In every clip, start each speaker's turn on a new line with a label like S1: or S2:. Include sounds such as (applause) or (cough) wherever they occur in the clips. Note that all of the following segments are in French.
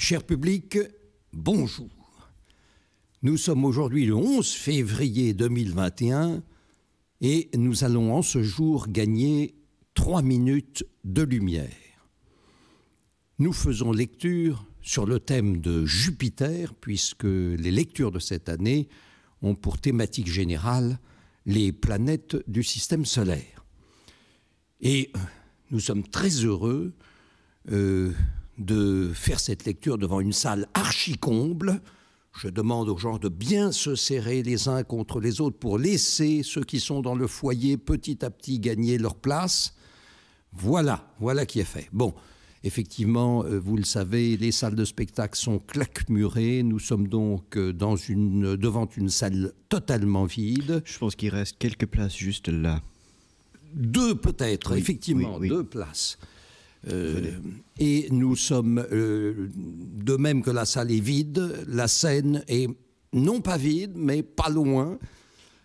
S1: Cher public,
S2: bonjour. Nous sommes aujourd'hui le 11 février 2021 et nous allons en ce jour gagner trois minutes de lumière. Nous faisons lecture sur le thème de Jupiter puisque les lectures de cette année ont pour thématique générale les planètes du système solaire. Et nous sommes très heureux euh, de faire cette lecture devant une salle archi-comble. Je demande aux gens de bien se serrer les uns contre les autres pour laisser ceux qui sont dans le foyer petit à petit gagner leur place. Voilà, voilà qui est fait. Bon, effectivement, euh, vous le savez, les salles de spectacle sont claquemurées. Nous sommes donc euh, devant une salle totalement vide. Je pense qu'il reste quelques places juste là. Deux peut-être, effectivement, deux places. Euh, et nous sommes, euh, de même que la salle est vide, la scène est non pas vide, mais pas loin.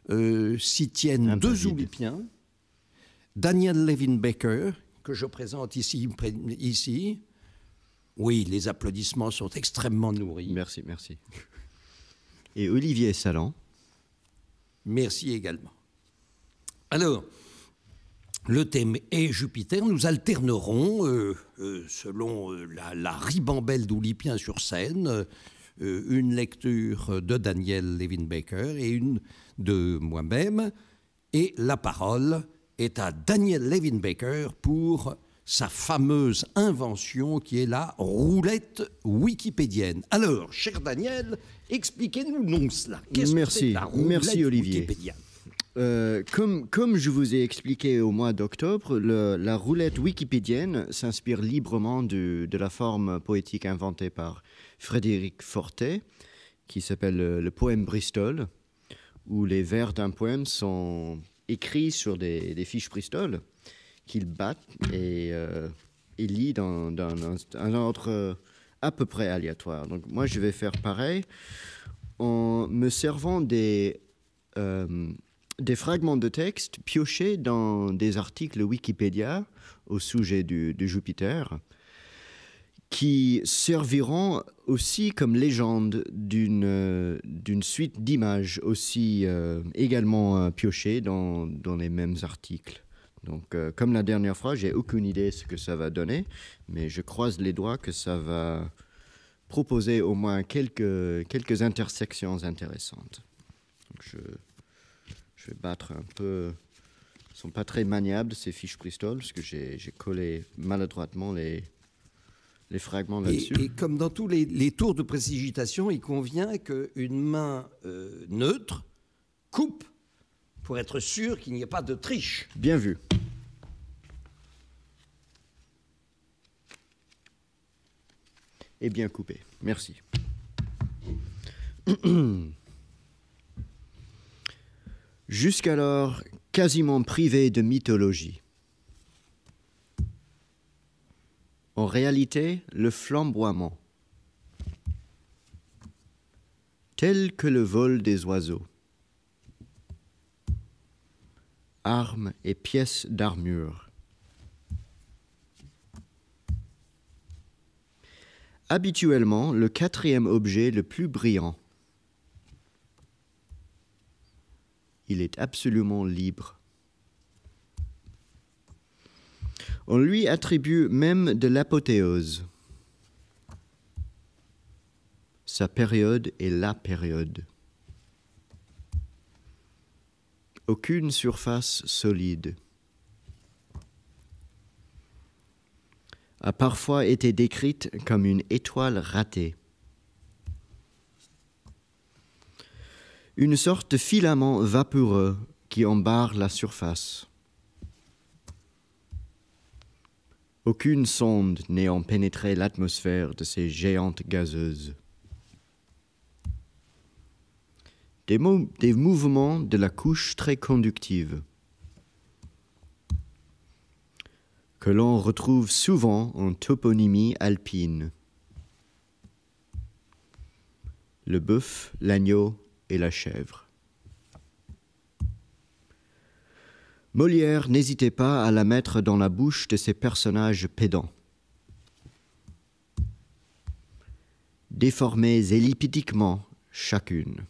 S2: Euh, s'y tiennent deux oubliés Daniel Levin-Baker, que je présente ici, ici. Oui, les applaudissements sont extrêmement nourris. Merci, merci. Et Olivier Salan. Merci également. Alors, le thème est Jupiter. Nous alternerons, euh, euh, selon euh, la, ribambelle d'Oulipien sur scène, une lecture de Daniel Levin-Baker et une de moi-même. Et la parole est à Daniel Levin-Baker pour sa fameuse invention qui est la roulette wikipédienne. Alors, cher Daniel, expliquez-nous non cela. Merci. Merci Olivier.
S1: Euh, comme, comme je vous ai expliqué au mois d'octobre, la roulette wikipédienne s'inspire librement de la forme poétique inventée par Frédéric Fortet, qui s'appelle euh, le, poème Bristol, où les vers d'un poème sont écrits sur des, fiches Bristol qu'il battent euh, et, lit dans, un ordre à peu près aléatoire. Donc moi, je vais faire pareil en me servant des des fragments de texte piochés dans des articles Wikipédia au sujet du, Jupiter qui serviront aussi comme légende d'une d'une suite d'images aussi euh, également euh, piochées dans, les mêmes articles. Donc euh, comme la dernière fois, j'ai aucune idée ce que ça va donner, mais je croise les doigts que ça va proposer au moins quelques, quelques intersections intéressantes. je je vais battre un peu. Ils sont pas très maniables ces fiches Bristol parce que j'ai collé maladroitement les, les fragments là-dessus. Et,
S2: comme dans tous les, tours de précipitation, il convient qu'une main euh, neutre coupe pour être sûr qu'il n'y ait pas de triche.
S1: Bien vu. Et bien coupé. Merci. (clears throat) jusqu'alors quasiment privé de mythologie. En réalité, le flamboiement, tel que le vol des oiseaux, armes et pièces d'armure, habituellement le quatrième objet le plus brillant il est absolument libre. On lui attribue même de l'apothéose. Sa période est la période. Aucune surface solide. a parfois été décrite comme une étoile ratée. une sorte de filament vaporeux qui embarre la surface. Aucune sonde n'ayant pénétré l'atmosphère de ces géantes gazeuses. Des, des mouvements de la couche très conductive que l'on retrouve souvent en toponymie alpine. Le bœuf, l'agneau, et la chèvre. Molière n'hésitait pas à la mettre dans la bouche de ses personnages pédants. déformées ellipidiquement chacune.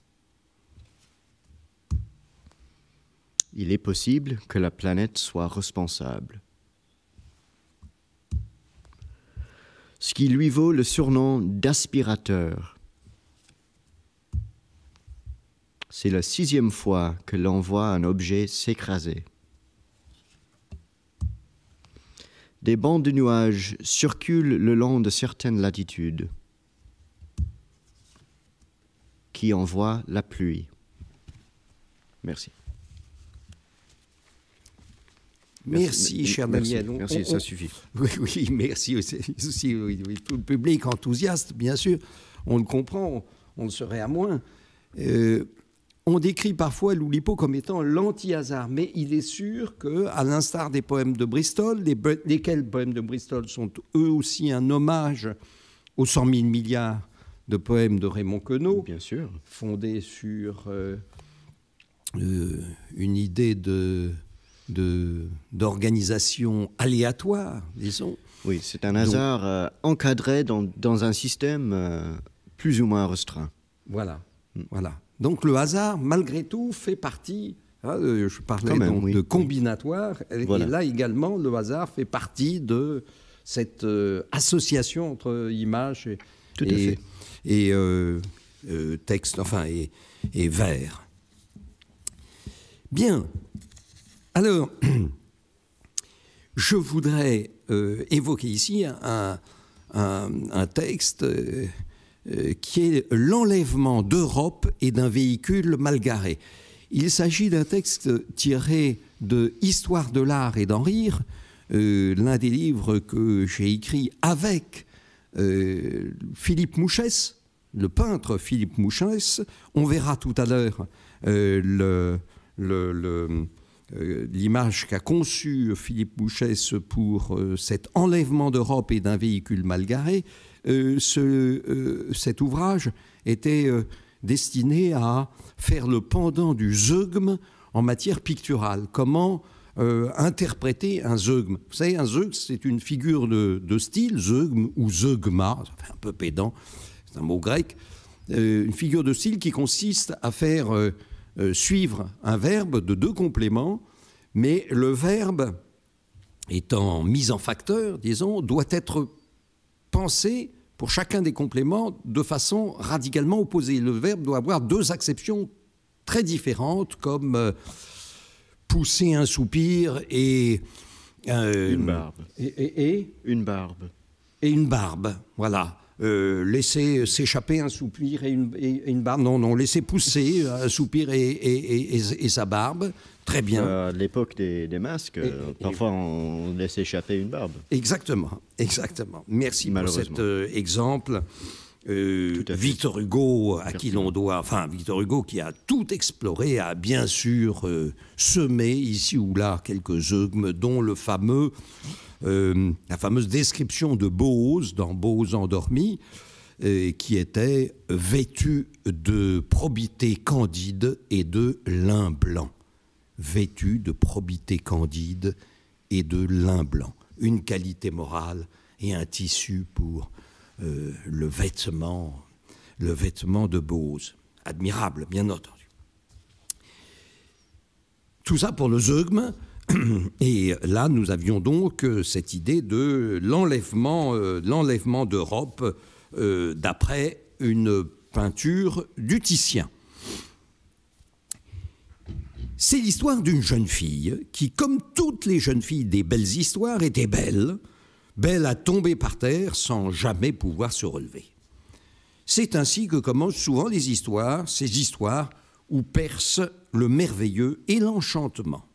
S1: Il est possible que la planète soit responsable. Ce qui lui vaut le surnom d'aspirateur, C'est la sixième fois que l'on voit un objet s'écraser. Des bandes de nuages circulent le long de certaines latitudes qui envoient la pluie. Merci.
S2: Merci, cher merci, merci, ça suffit. (laughs) Oui, oui, merci aussi, oui, oui, tout le public enthousiaste, bien sûr. On le comprend, on, le serait à moins. Euh, on décrit parfois Loulipo comme étant l'anti-hasard, mais il est sûr que, à l'instar des poèmes de Bristol, les, lesquels poèmes de Bristol sont eux aussi un hommage aux 100 000 milliards de poèmes de Raymond Queneau, bien sûr, fondés sur euh, euh,
S1: une idée d'organisation aléatoire, disons. Oui, c'est un hasard euh, encadré dans, un système plus ou moins restreint. Voilà, hmm. voilà.
S2: Donc le hasard, malgré tout, fait partie. Hein, je parlais donc de combinatoire. Et là également, le hasard fait partie de cette euh, association entre images et, euh, euh, texte, enfin, et, vers. Bien. Alors, (clears throat) je voudrais évoquer ici un texte euh, qui est l'enlèvement d'Europe et d'un véhicule mal garé. Il s'agit d'un texte tiré de Histoire de l'art et d'en rire, euh, l'un des livres que j'ai écrit avec euh, Philippe Mouchès, le peintre Philippe Mouchès. On verra tout à l'heure l'image qu'a conçue Philippe Mouchès pour cet enlèvement d'Europe et d'un véhicule mal garé. Euh, ce, euh, cet ouvrage était euh, destiné à faire le pendant du zeugme en matière picturale. Comment interpréter un zeugme Vous savez, un zeugme, c'est une figure de, style, zeugme ou zeugma, ça fait un peu pédant, c'est un mot grec, une figure de style qui consiste à faire suivre un verbe de deux compléments, mais le verbe étant mis en facteur, disons, doit être Penser pour chacun des compléments de façon radicalement opposée. Le verbe doit avoir deux acceptions très différentes, comme euh, pousser un soupir et... Euh, une barbe. Et, Une barbe. Et une barbe, voilà. Euh, laisser s'échapper un soupir et une, et une, barbe. Non, non, laisser pousser un soupir et, sa
S1: barbe. Très bien. Euh, à l'époque des, masques, euh, parfois on laisse échapper une barbe. Exactement, exactement. Merci pour cet
S2: euh, exemple. Victor Hugo, à qui l'on doit, enfin Victor Hugo qui a tout exploré, a bien sûr semé ici ou là quelques œuvres, dont le fameux, la fameuse description de Bose dans Bose endormi, qui était vêtu de probité candide et de lin blanc vêtu de probité candide et de lin blanc, une qualité morale et un tissu pour euh, le vêtement, le vêtement de Bose. Admirable, bien entendu. Tout ça pour le zeugme. (clears throat) Et là, nous avions donc euh, cette idée de l'enlèvement, euh, d'Europe d'après une peinture du Titien. C'est l'histoire d'une jeune fille qui, comme toutes les jeunes filles des belles histoires, était belle, belle à tomber par terre sans jamais pouvoir se relever. C'est ainsi que commencent souvent les histoires, ces histoires où percent le merveilleux et l'enchantement.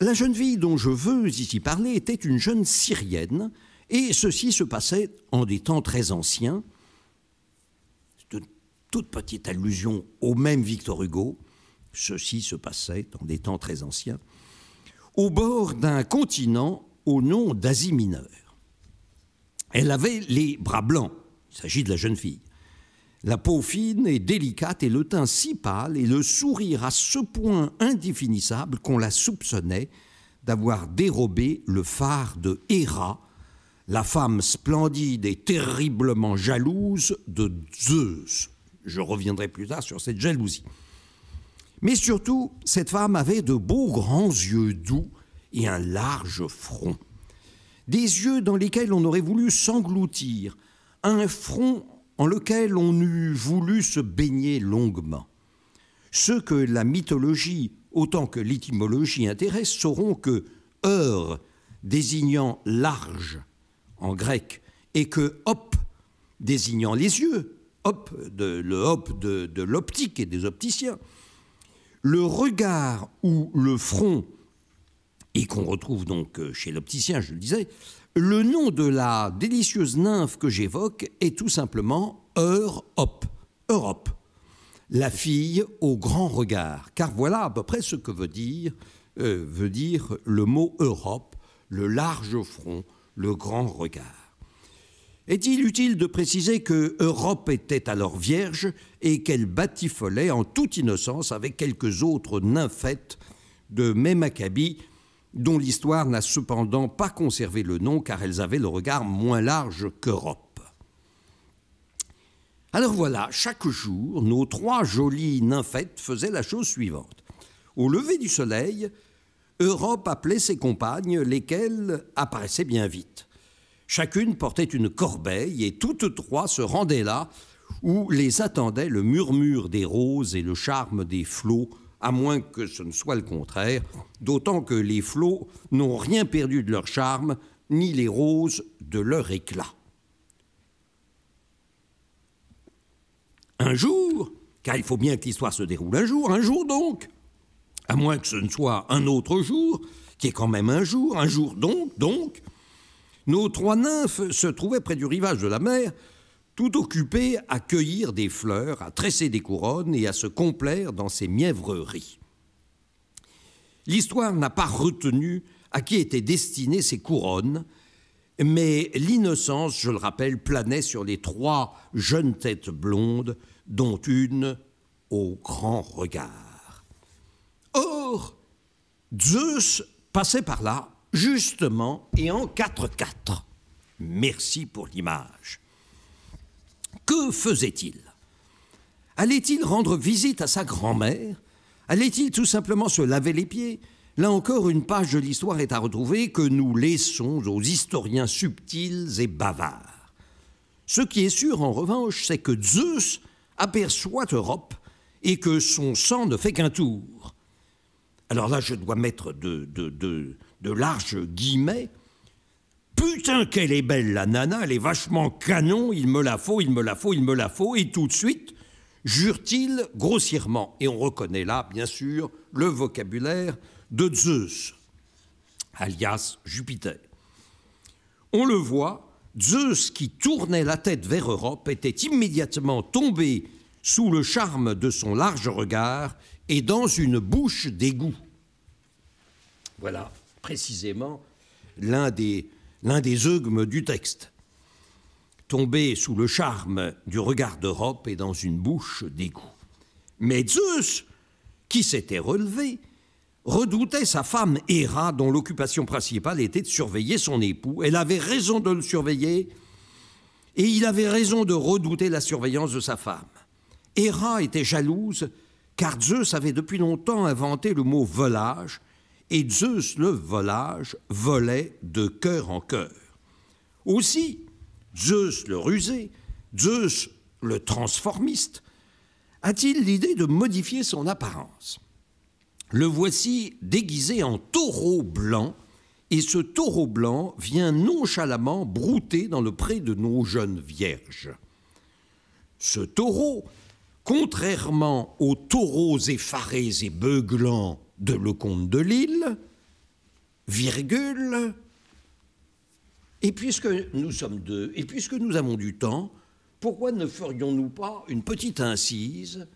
S2: La jeune fille dont je veux ici parler était une jeune Syrienne, et ceci se passait en des temps très anciens. Une toute petite allusion au même Victor Hugo. Ceci se passait dans des temps très anciens, au bord d'un continent au nom d'Asie mineure. Elle avait les bras blancs, il s'agit de la jeune fille, la peau fine et délicate et le teint si pâle et le sourire à ce point indéfinissable qu'on la soupçonnait d'avoir dérobé le phare de Héra, la femme splendide et terriblement jalouse de Zeus. Je reviendrai plus tard sur cette jalousie. Mais surtout, cette femme avait de beaux grands yeux doux et un large front. Des yeux dans lesquels on aurait voulu s'engloutir, un front en lequel on eût voulu se baigner longuement. Ceux que la mythologie, autant que l'étymologie intéresse, sauront que heure désignant large en grec et que hop désignant les yeux, hop de, le hop de l'optique et des opticiens, le regard ou le front, et qu'on retrouve donc euh, chez l'opticien, je le disais, le nom de la délicieuse nymphe que j'évoque est tout simplement Europe. Europe. La fille au grand regard. Car voilà à peu près ce que veut dire, euh, veut dire le mot Europe, le large front, le grand regard. Est-il utile de préciser que Europe était alors vierge et qu'elle batifolait en toute innocence avec quelques autres nymphètes de même acabit, dont l'histoire n'a cependant pas conservé le nom car elles avaient le regard moins large qu'Europe Alors voilà, chaque jour, nos trois jolies nymphètes faisaient la chose suivante. Au lever du soleil, Europe appelait ses compagnes, lesquelles apparaissaient bien vite. Chacune portait une corbeille et toutes trois se rendaient là où les attendait le murmure des roses et le charme des flots, à moins que ce ne soit le contraire, d'autant que les flots n'ont rien perdu de leur charme, ni les roses de leur éclat. Un jour, car il faut bien que l'histoire se déroule un jour, un jour donc, à moins que ce ne soit un autre jour, qui est quand même un jour, un jour donc, donc, nos trois nymphes se trouvaient près du rivage de la mer, tout occupées à cueillir des fleurs, à tresser des couronnes et à se complaire dans ces mièvreries. L'histoire n'a pas retenu à qui étaient destinées ces couronnes, mais l'innocence, je le rappelle, planait sur les trois jeunes têtes blondes, dont une au grand regard. Or, Zeus passait par là justement, et en 4-4. Merci pour l'image. Que faisait-il Allait-il rendre visite à sa grand-mère Allait-il tout simplement se laver les pieds Là encore, une page de l'histoire est à retrouver que nous laissons aux historiens subtils et bavards. Ce qui est sûr, en revanche, c'est que Zeus aperçoit Europe et que son sang ne fait qu'un tour. Alors là, je dois mettre deux, de, de, de larges guillemets. Putain qu'elle est belle la nana, elle est vachement canon, il me la faut, il me la faut, il me la faut, et tout de suite, jure-t-il grossièrement. Et on reconnaît là, bien sûr, le vocabulaire de Zeus, alias Jupiter. On le voit, Zeus, qui tournait la tête vers Europe, était immédiatement tombé sous le charme de son large regard et dans une bouche d'égout. Voilà précisément l'un des, l'un des eugmes du texte. Tombé sous le charme du regard d'Europe et dans une bouche d'égout. Mais Zeus, qui s'était relevé, redoutait sa femme Héra, dont l'occupation principale était de surveiller son époux. Elle avait raison de le surveiller, et il avait raison de redouter la surveillance de sa femme. Héra était jalouse, car Zeus avait depuis longtemps inventé le mot volage, et Zeus le volage volait de cœur en cœur. Aussi, Zeus le rusé, Zeus le transformiste, a-t-il l'idée de modifier son apparence Le voici déguisé en taureau blanc, et ce taureau blanc vient nonchalamment brouter dans le pré de nos jeunes vierges. Ce taureau, contrairement aux taureaux effarés et beuglants de comte de Lille, virgule. Et puisque nous sommes deux, et puisque nous avons du temps, pourquoi ne ferions-nous pas une petite incise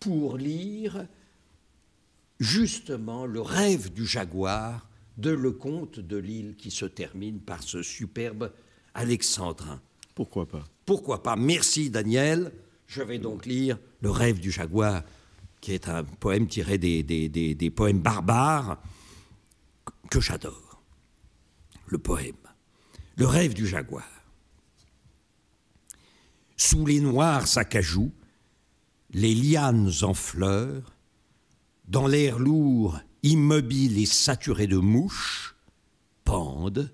S2: pour lire justement le rêve du jaguar de comte de Lille qui se termine par ce superbe alexandrin. Pourquoi pas Pourquoi pas Merci Daniel. Je vais donc lire Le rêve du jaguar qui est un poème tiré des, des, poèmes barbares que j'adore. Le poème, le rêve du jaguar. Sous les noirs saccajous, les lianes en fleurs, dans l'air lourd, immobile et saturé de mouches, pendent,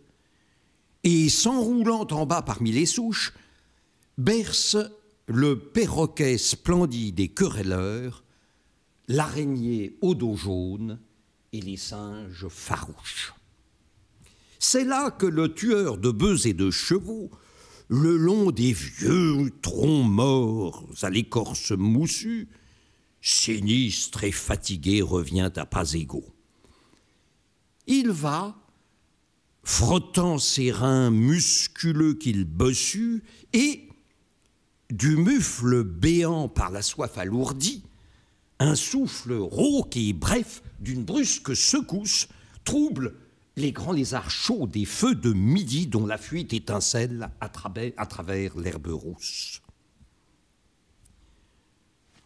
S2: et s'enroulant en bas parmi les souches, berce le perroquet splendide et querelleur l'araignée au dos jaune et les singes farouches. C'est là que le tueur de bœufs et de chevaux, le long des vieux troncs morts à l'écorce moussue, sinistre et fatigué, revient à pas égaux. Il va, frottant ses reins musculeux qu'il bossue, et, du mufle béant par la soif alourdie, un souffle rauque et bref d'une brusque secousse trouble les grands lézards chauds des feux de midi dont la fuite étincelle à, travers l'herbe rousse.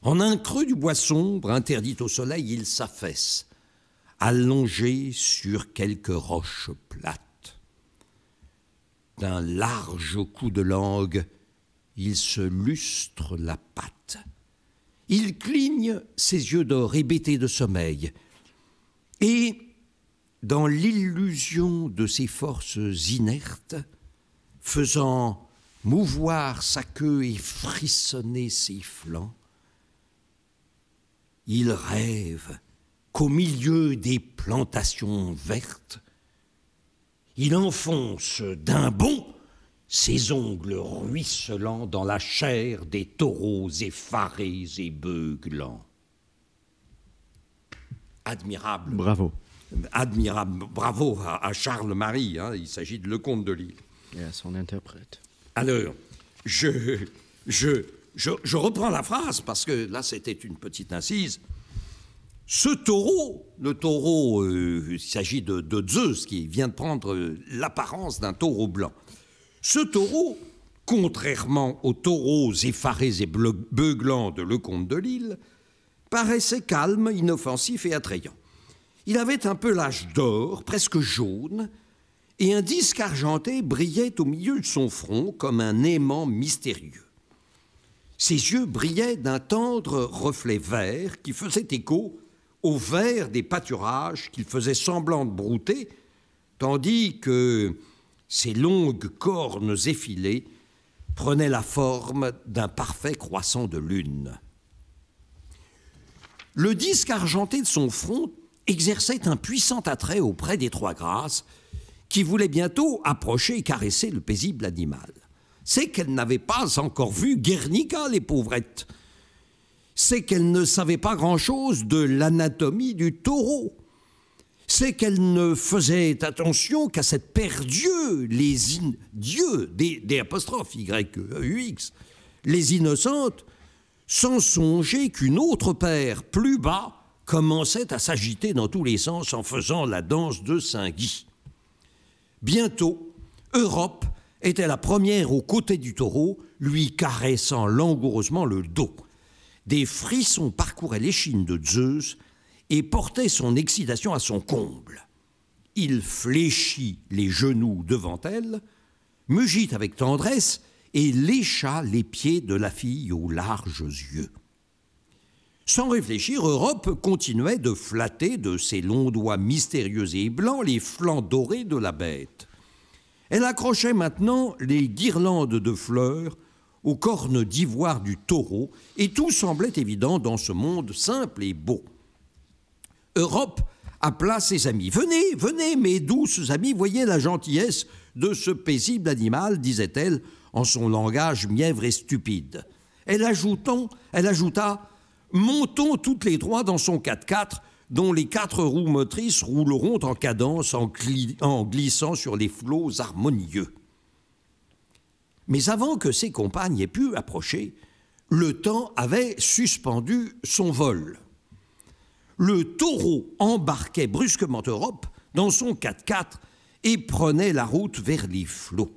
S2: En un creux du bois sombre, interdit au soleil, il s'affaisse, allongé sur quelques roches plates. D'un large coup de langue, il se lustre la patte. Il cligne ses yeux d'or hébétés de sommeil. Et, dans l'illusion de ses forces inertes, faisant mouvoir sa queue et frissonner ses flancs, il rêve qu'au milieu des plantations vertes, il enfonce d'un bond ses ongles ruisselant dans la chair des taureaux effarés et beuglants. Admirable. Bravo. Admirable. Bravo à, Charles-Marie. Hein. il s'agit de Lecomte de Lille. Et à son interprète. Alors, je, je, je, reprends la phrase parce que là, c'était une petite incise. Ce taureau, le taureau, euh, il s'agit de, Zeus qui vient de prendre euh, l'apparence d'un taureau blanc. Ce taureau, contrairement aux taureaux effarés et beuglants de Lecomte de Lille, paraissait calme, inoffensif et attrayant. Il avait un pelage d'or, presque jaune, et un disque argenté brillait au milieu de son front comme un aimant mystérieux. Ses yeux brillaient d'un tendre reflet vert qui faisait écho au vert des pâturages qu'il faisait semblant de brouter, tandis que ses longues cornes effilées prenaient la forme d'un parfait croissant de lune. Le disque argenté de son front exerçait un puissant attrait auprès des trois grâces, qui voulaient bientôt approcher et caresser le paisible animal. C'est qu'elles n'avaient pas encore vu Guernica, les pauvrettes. C'est qu'elles ne savaient pas grand-chose de l'anatomie du taureau c'est qu'elle ne faisait attention qu'à cette paire Dieu, les in, des, apostrophes y e, les innocentes, sans songer qu'une autre paire, plus bas, commençait à s'agiter dans tous les sens en faisant la danse de Saint-Guy. Bientôt, Europe était la première aux côtés du taureau, lui caressant langoureusement le dos. Des frissons parcouraient l'échine de Zeus, et portait son excitation à son comble. Il fléchit les genoux devant elle, mugit avec tendresse et lécha les pieds de la fille aux larges yeux. Sans réfléchir, Europe continuait de flatter de ses longs doigts mystérieux et blancs les flancs dorés de la bête. Elle accrochait maintenant les guirlandes de fleurs aux cornes d'ivoire du taureau, et tout semblait évident dans ce monde simple et beau. Europe appela ses amis. Venez, venez, mes douces amis, voyez la gentillesse de ce paisible animal, disait-elle en son langage mièvre et stupide. Elle, elle ajouta Montons toutes les trois dans son 4x4, dont les quatre roues motrices rouleront en cadence en glissant sur les flots harmonieux. Mais avant que ses compagnes aient pu approcher, le temps avait suspendu son vol le taureau embarquait brusquement Europe dans son 4x4 et prenait la route vers les flots.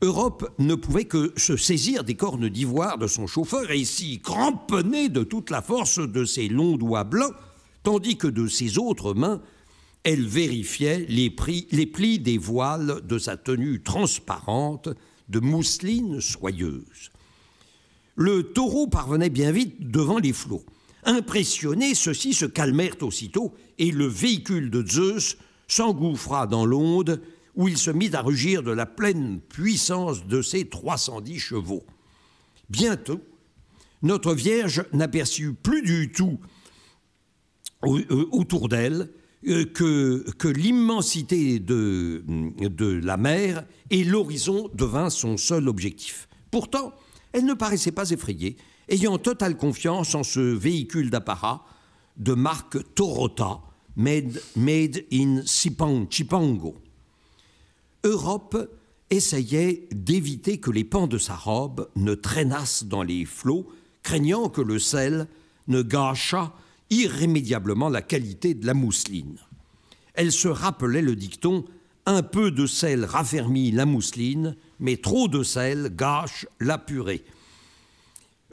S2: Europe ne pouvait que se saisir des cornes d'ivoire de son chauffeur et s'y cramponner de toute la force de ses longs doigts blancs, tandis que de ses autres mains, elle vérifiait les, plis, les plis des voiles de sa tenue transparente de mousseline soyeuse. Le taureau parvenait bien vite devant les flots. Impressionnés, ceux-ci se calmèrent aussitôt, et le véhicule de Zeus s'engouffra dans l'onde, où il se mit à rugir de la pleine puissance de ses 310 chevaux. Bientôt, notre Vierge n'aperçut plus du tout euh, autour d'elle euh, que, que l'immensité de, de la mer et l'horizon devint son seul objectif. Pourtant, elle ne paraissait pas effrayée, ayant totale confiance en ce véhicule d'apparat de marque Torota, made, in Sipang, Chipango. Europe essayait d'éviter que les pans de sa robe ne traînassent dans les flots, craignant que le sel ne gâchât irrémédiablement la qualité de la mousseline. Elle se rappelait le dicton Un peu de sel raffermit la mousseline, mais trop de sel gâche la purée.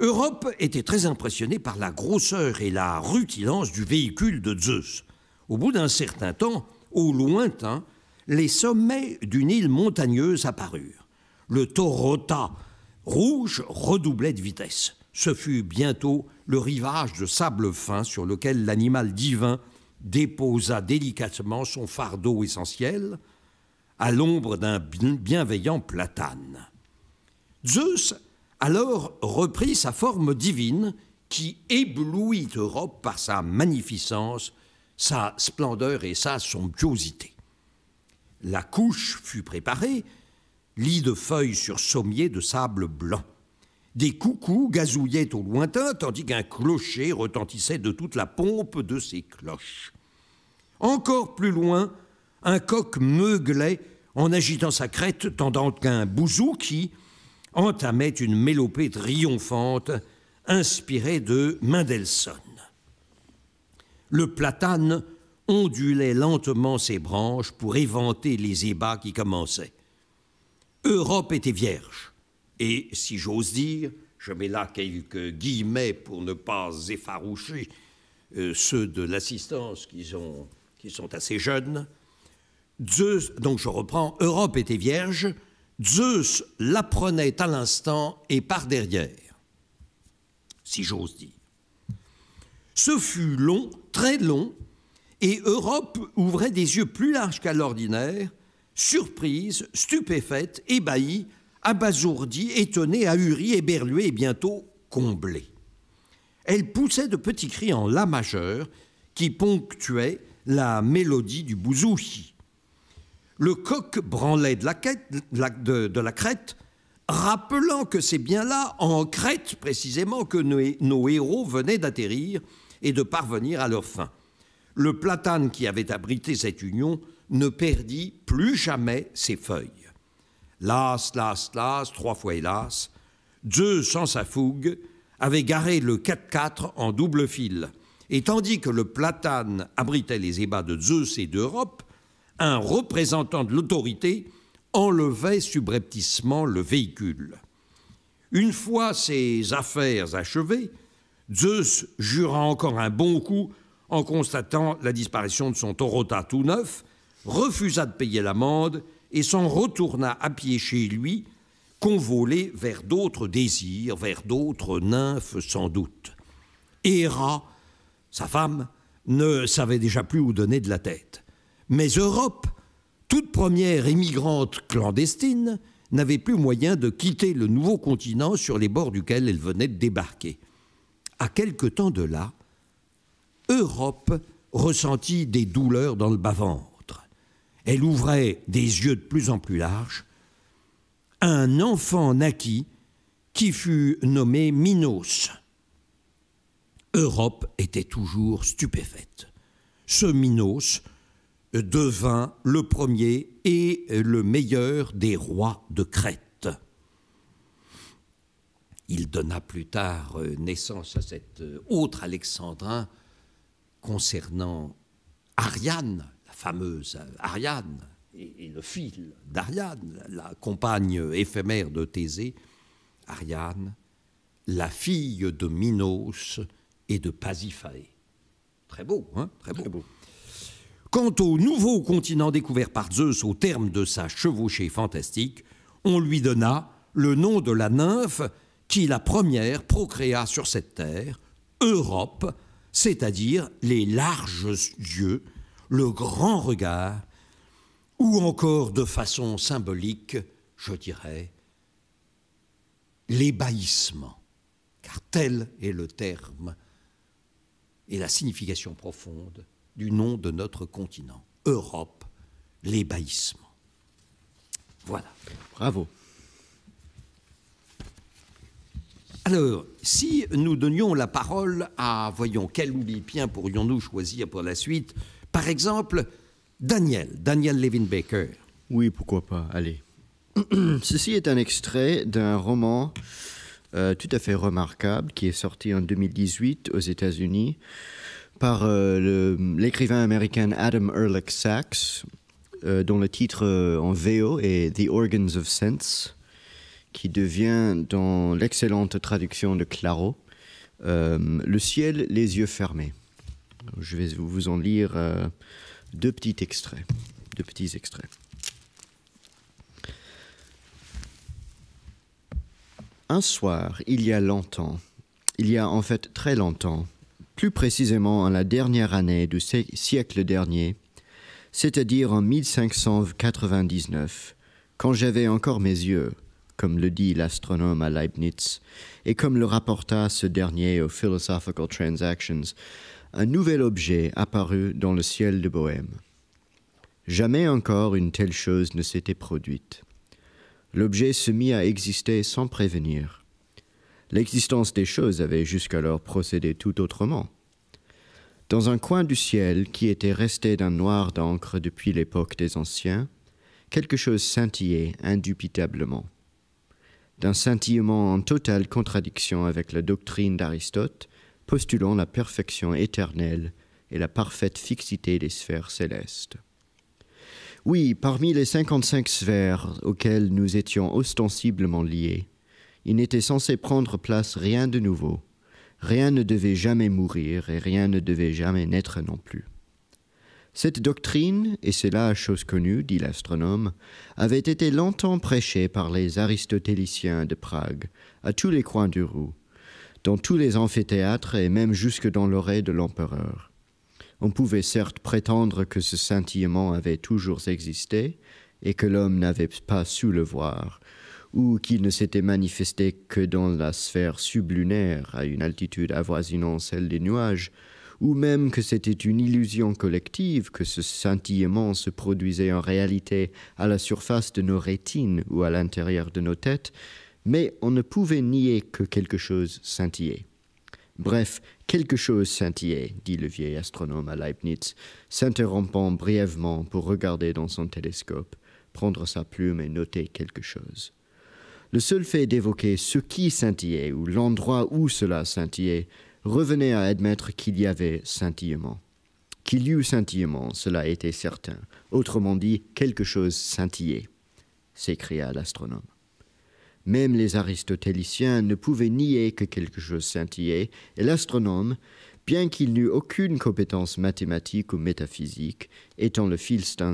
S2: Europe était très impressionnée par la grosseur et la rutilance du véhicule de Zeus. Au bout d'un certain temps, au lointain, les sommets d'une île montagneuse apparurent. Le Torota rouge redoublait de vitesse. Ce fut bientôt le rivage de sable fin sur lequel l'animal divin déposa délicatement son fardeau essentiel à l'ombre d'un bienveillant platane. Zeus alors reprit sa forme divine qui éblouit Europe par sa magnificence, sa splendeur et sa somptuosité. La couche fut préparée, lit de feuilles sur sommier de sable blanc. Des coucous gazouillaient au lointain, tandis qu'un clocher retentissait de toute la pompe de ses cloches. Encore plus loin, un coq meuglait en agitant sa crête, tandis qu'un bouzou qui, entamait une mélopée triomphante inspirée de Mendelssohn. Le platane ondulait lentement ses branches pour éventer les ébats qui commençaient. Europe était vierge, et, si j'ose dire, je mets là quelques guillemets pour ne pas effaroucher euh, ceux de l'assistance qui, qui sont assez jeunes, Zeus, donc je reprends, Europe était vierge, Zeus l'apprenait à l'instant et par derrière, si j'ose dire. Ce fut long, très long, et Europe ouvrait des yeux plus larges qu'à l'ordinaire, surprise, stupéfaite, ébahie, abasourdie, étonnée, ahurie, éberluée et bientôt comblée. Elle poussait de petits cris en la majeur qui ponctuaient la mélodie du bouzouki. Le coq branlait de la, quête, crête, rappelant que c'est bien là, en crête précisément, que nos, héros venaient d'atterrir et de parvenir à leur fin. Le platane qui avait abrité cette union ne perdit plus jamais ses feuilles. Las, las, las, trois fois hélas, Zeus, sans sa fougue, avait garé le 4-4 en double fil. Et tandis que le platane abritait les ébats de Zeus et d'Europe, un représentant de l'autorité enlevait subrepticement le véhicule. Une fois ces affaires achevées, Zeus jura encore un bon coup en constatant la disparition de son Torota tout neuf, refusa de payer l'amende et s'en retourna à pied chez lui, convolé vers d'autres désirs, vers d'autres nymphes sans doute. Héra, sa femme, ne savait déjà plus où donner de la tête. Mais Europe, toute première émigrante clandestine, n'avait plus moyen de quitter le nouveau continent sur les bords duquel elle venait de débarquer. À quelque temps de là, Europe ressentit des douleurs dans le bas-ventre. Elle ouvrait des yeux de plus en plus larges. Un enfant naquit qui fut nommé Minos. Europe était toujours stupéfaite. Ce Minos devint le premier et le meilleur des rois de Crète. Il donna plus tard euh, naissance à cet euh, autre Alexandrin concernant Ariane, la fameuse euh, Ariane, et, le fil d'Ariane, la compagne éphémère de Thésée, Ariane, la fille de Minos et de Pasiphae. Très beau, hein Très beau. Quant au nouveau continent découvert par Zeus au terme de sa chevauchée fantastique, on lui donna le nom de la nymphe qui la première procréa sur cette terre, Europe, c'est-à-dire les larges yeux, le grand regard, ou encore de façon symbolique, je dirais, l'ébahissement, car tel est le terme et la signification profonde du nom de notre continent. Europe, l'ébahissement. Voilà. Bravo. Alors, si nous donnions la parole à, voyons, quel bien pourrions-nous choisir pour
S1: la suite Par exemple, Daniel, Daniel Levin-Baker. Oui, pourquoi pas, allez. (clears throat) Ceci est un extrait d'un roman euh, tout à fait remarquable qui est sorti en 2018 aux États-Unis par euh, l'écrivain américain Adam Ehrlich Sachs, euh, dont le titre euh, en VO est The Organs of Sense, qui devient, dans l'excellente traduction de Claro, Le ciel les yeux fermés. Je vais vous en lire deux petits extraits. Deux petits extraits. Un soir, il y a longtemps, il y a en fait très longtemps, plus précisément en la dernière année du siècle dernier, c'est-à-dire en 1599, quand j'avais encore mes yeux, comme le dit l'astronome à Leibniz, et comme le rapporta ce dernier aux Philosophical Transactions, un nouvel objet apparut dans le ciel de Bohême. Jamais encore une telle chose ne s'était produite. L'objet se mit à exister sans prévenir l'existence des choses avait jusqu'alors procédé tout autrement. Dans un coin du ciel qui était resté d'un noir d'encre depuis l'époque des anciens, quelque chose scintillait indubitablement. D'un scintillement en totale contradiction avec la doctrine d'Aristote, postulant la perfection éternelle et la parfaite fixité des sphères célestes. Oui, parmi les 55 sphères auxquelles nous étions ostensiblement liés, il n'était censé prendre place rien de nouveau. Rien ne devait jamais mourir et rien ne devait jamais naître non plus. Cette doctrine, et c'est là chose connue, dit l'astronome, avait été longtemps prêchée par les aristotéliciens de Prague, à tous les coins du roux, dans tous les amphithéâtres et même jusque dans l'oreille de l'empereur. On pouvait certes prétendre que ce scintillement avait toujours existé et que l'homme n'avait pas su le voir, ou qu'il ne s'était manifesté que dans la sphère sublunaire à une altitude avoisinant celle des nuages, ou même que c'était une illusion collective, que ce scintillement se produisait en réalité à la surface de nos rétines ou à l'intérieur de nos têtes, mais on ne pouvait nier que quelque chose scintillait. Bref, quelque chose scintillait, dit le vieil astronome à Leibniz, s'interrompant brièvement pour regarder dans son télescope, prendre sa plume et noter quelque chose. Le seul fait d'évoquer ce qui scintillait ou l'endroit où cela scintillait revenait à admettre qu'il y avait scintillement. Qu'il y eut scintillement, cela était certain. Autrement dit, quelque chose scintillait, s'écria l'astronome. Même les aristotéliciens ne pouvaient nier que quelque chose scintillait, et l'astronome, bien qu'il n'eût aucune compétence mathématique ou métaphysique, étant le fils d'un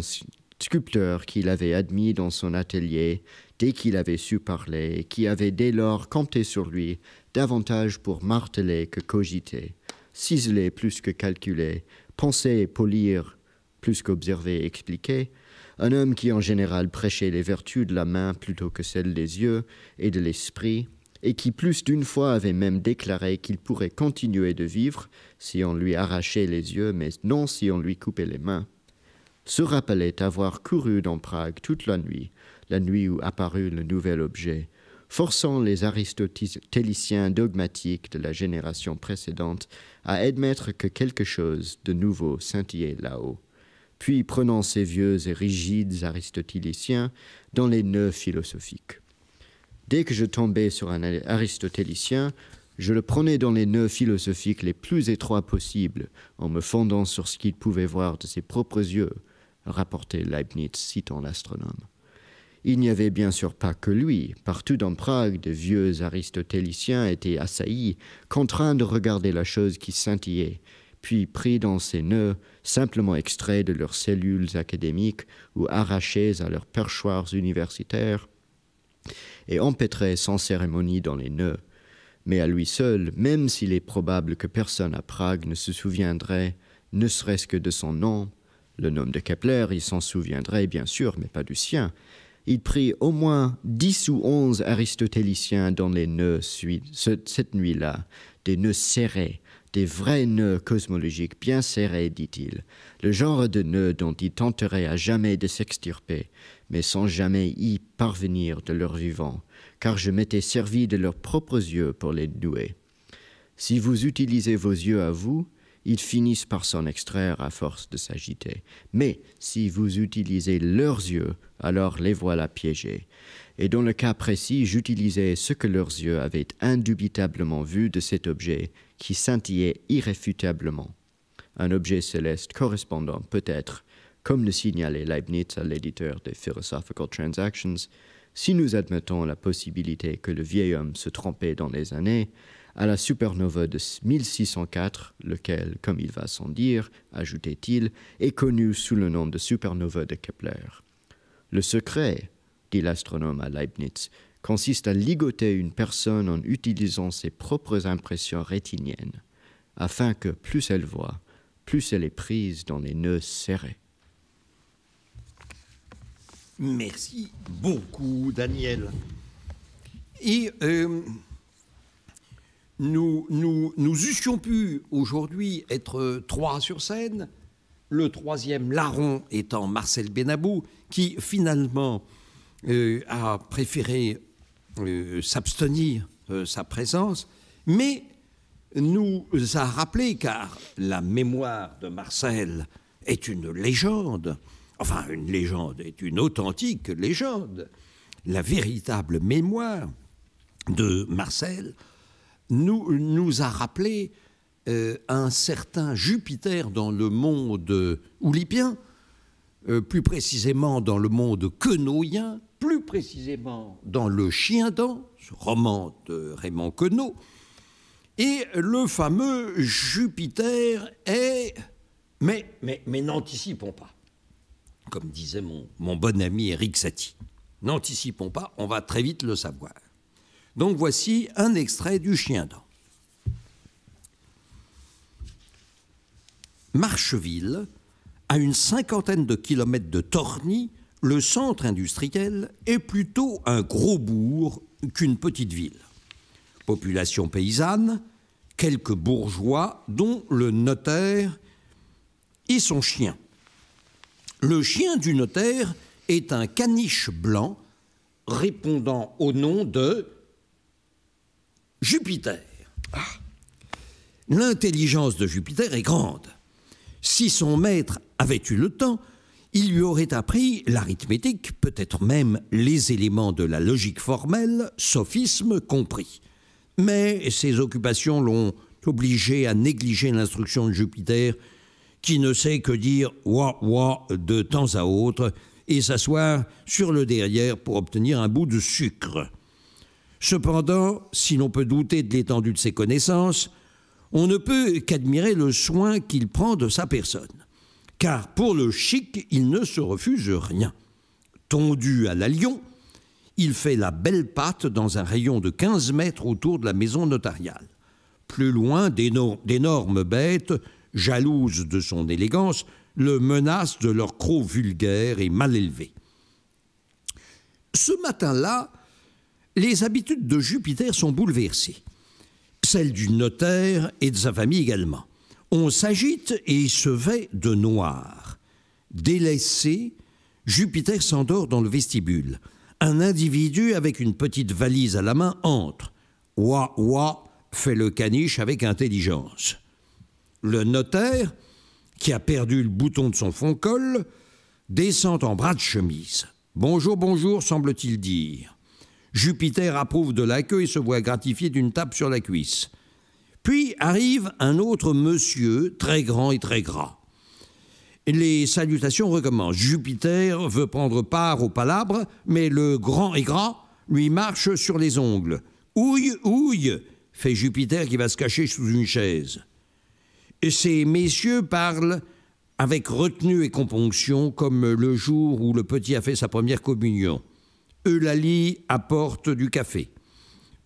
S1: sculpteur qu'il avait admis dans son atelier dès qu'il avait su parler, et qui avait dès lors compté sur lui, davantage pour marteler que cogiter, ciseler plus que calculer, penser et polir plus qu'observer et expliquer, un homme qui en général prêchait les vertus de la main plutôt que celles des yeux et de l'esprit, et qui plus d'une fois avait même déclaré qu'il pourrait continuer de vivre si on lui arrachait les yeux, mais non si on lui coupait les mains, se rappelait avoir couru dans Prague toute la nuit la nuit où apparut le nouvel objet, forçant les aristotéliciens dogmatiques de la génération précédente à admettre que quelque chose de nouveau scintillait là-haut, puis prenant ces vieux et rigides aristotéliciens dans les nœuds philosophiques. Dès que je tombais sur un aristotélicien, je le prenais dans les nœuds philosophiques les plus étroits possibles, en me fondant sur ce qu'il pouvait voir de ses propres yeux, rapportait Leibniz citant l'astronome. Il n'y avait bien sûr pas que lui. Partout dans Prague, de vieux aristotéliciens étaient assaillis, contraints de regarder la chose qui scintillait, puis pris dans ses nœuds, simplement extraits de leurs cellules académiques ou arrachés à leurs perchoirs universitaires, et empêtrés sans cérémonie dans les nœuds. Mais à lui seul, même s'il est probable que personne à Prague ne se souviendrait, ne serait-ce que de son nom, le nom de Kepler, il s'en souviendrait bien sûr, mais pas du sien, il prit au moins dix ou onze aristotéliciens dans les nœuds cette nuit-là, des nœuds serrés, des vrais nœuds cosmologiques bien serrés, dit-il, le genre de nœuds dont ils tenteraient à jamais de s'extirper, mais sans jamais y parvenir de leur vivant, car je m'étais servi de leurs propres yeux pour les nouer. Si vous utilisez vos yeux à vous, ils finissent par s'en extraire à force de s'agiter. Mais si vous utilisez leurs yeux, alors les voilà piégés. Et dans le cas précis, j'utilisais ce que leurs yeux avaient indubitablement vu de cet objet qui scintillait irréfutablement. Un objet céleste correspondant peut-être, comme le signalait Leibniz à l'éditeur des Philosophical Transactions, si nous admettons la possibilité que le vieil homme se trompait dans les années, à la supernova de 1604, lequel, comme il va sans dire, ajoutait-il, est connu sous le nom de supernova de Kepler. Le secret, dit l'astronome à Leibniz, consiste à ligoter une personne en utilisant ses propres impressions rétiniennes, afin que plus elle voit, plus elle est prise dans les nœuds serrés.
S2: Merci beaucoup, Daniel. Et euh, nous, eussions pu aujourd'hui être trois sur scène, le troisième larron étant Marcel Benabou, qui finalement euh, a préféré euh, s'abstenir de euh, sa présence, mais nous a rappelé, car la mémoire de Marcel est une légende, enfin une légende, est une authentique légende, la véritable mémoire de Marcel nous, nous a rappelé euh, un certain Jupiter dans le monde oulipien, euh, plus précisément dans le monde quenoïen, plus précisément dans le Chien-d'An, ce roman de Raymond Queneau, et le fameux Jupiter est... Mais, mais, n'anticipons pas, comme disait mon, mon bon ami Eric Satie. N'anticipons pas, on va très vite le savoir. Donc voici un extrait du chien d'an. Marcheville, à une cinquantaine de kilomètres de Torny, le centre industriel est plutôt un gros bourg qu'une petite ville. Population paysanne, quelques bourgeois, dont le notaire et son chien. Le chien du notaire est un caniche blanc répondant au nom de Jupiter. Ah. L'intelligence de Jupiter est grande. Si son maître avait eu le temps, il lui aurait appris l'arithmétique, peut-être même les éléments de la logique formelle, sophisme compris. Mais ses occupations l'ont obligé à négliger l'instruction de Jupiter, qui ne sait que dire wa wa de temps à autre et s'asseoir sur le derrière pour obtenir un bout de sucre. Cependant, si l'on peut douter de l'étendue de ses connaissances, on ne peut qu'admirer le soin qu'il prend de sa personne. Car pour le chic, il ne se refuse rien. Tondu à la lion il fait la belle patte dans un rayon de 15 mètres autour de la maison notariale. Plus loin, d'énormes bêtes, jalouses de son élégance, le menacent de leurs crocs vulgaire et mal élevé Ce matin-là, les habitudes de Jupiter sont bouleversées, celles du notaire et de sa famille également. On s'agite et se vêt de noir. Délaissé, Jupiter s'endort dans le vestibule. Un individu avec une petite valise à la main entre. Ouah, ouah, fait le caniche avec intelligence. Le notaire, qui a perdu le bouton de son fond-col, descend en bras de chemise. Bonjour, bonjour, semble-t-il dire. Jupiter approuve de la queue et se voit gratifié d'une tape sur la cuisse. Puis arrive un autre monsieur, très grand et très gras. Les salutations recommencent. Jupiter veut prendre part aux palabres, mais le grand et gras lui marche sur les ongles. Ouille, ouille fait Jupiter qui va se cacher sous une chaise. Et ces messieurs parlent avec retenue et componction, comme le jour où le petit a fait sa première communion. Eulalie apporte du café.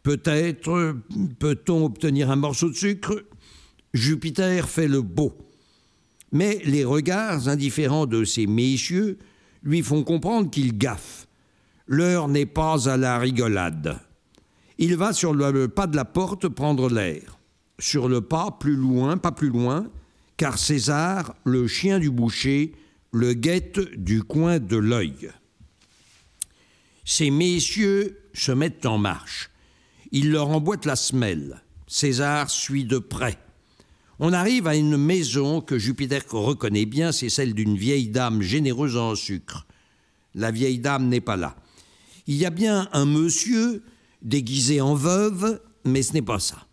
S2: Peut-être peut-on obtenir un morceau de sucre Jupiter fait le beau. Mais les regards indifférents de ces messieurs lui font comprendre qu'il gaffe. L'heure n'est pas à la rigolade. Il va sur le pas de la porte prendre l'air. Sur le pas, plus loin, pas plus loin, car César, le chien du boucher, le guette du coin de l'œil. Ces messieurs se mettent en marche. Ils leur emboîtent la semelle. César suit de près. On arrive à une maison que Jupiter reconnaît bien, c'est celle d'une vieille dame généreuse en sucre. La vieille dame n'est pas là. Il y a bien un monsieur déguisé en veuve, mais ce n'est pas ça.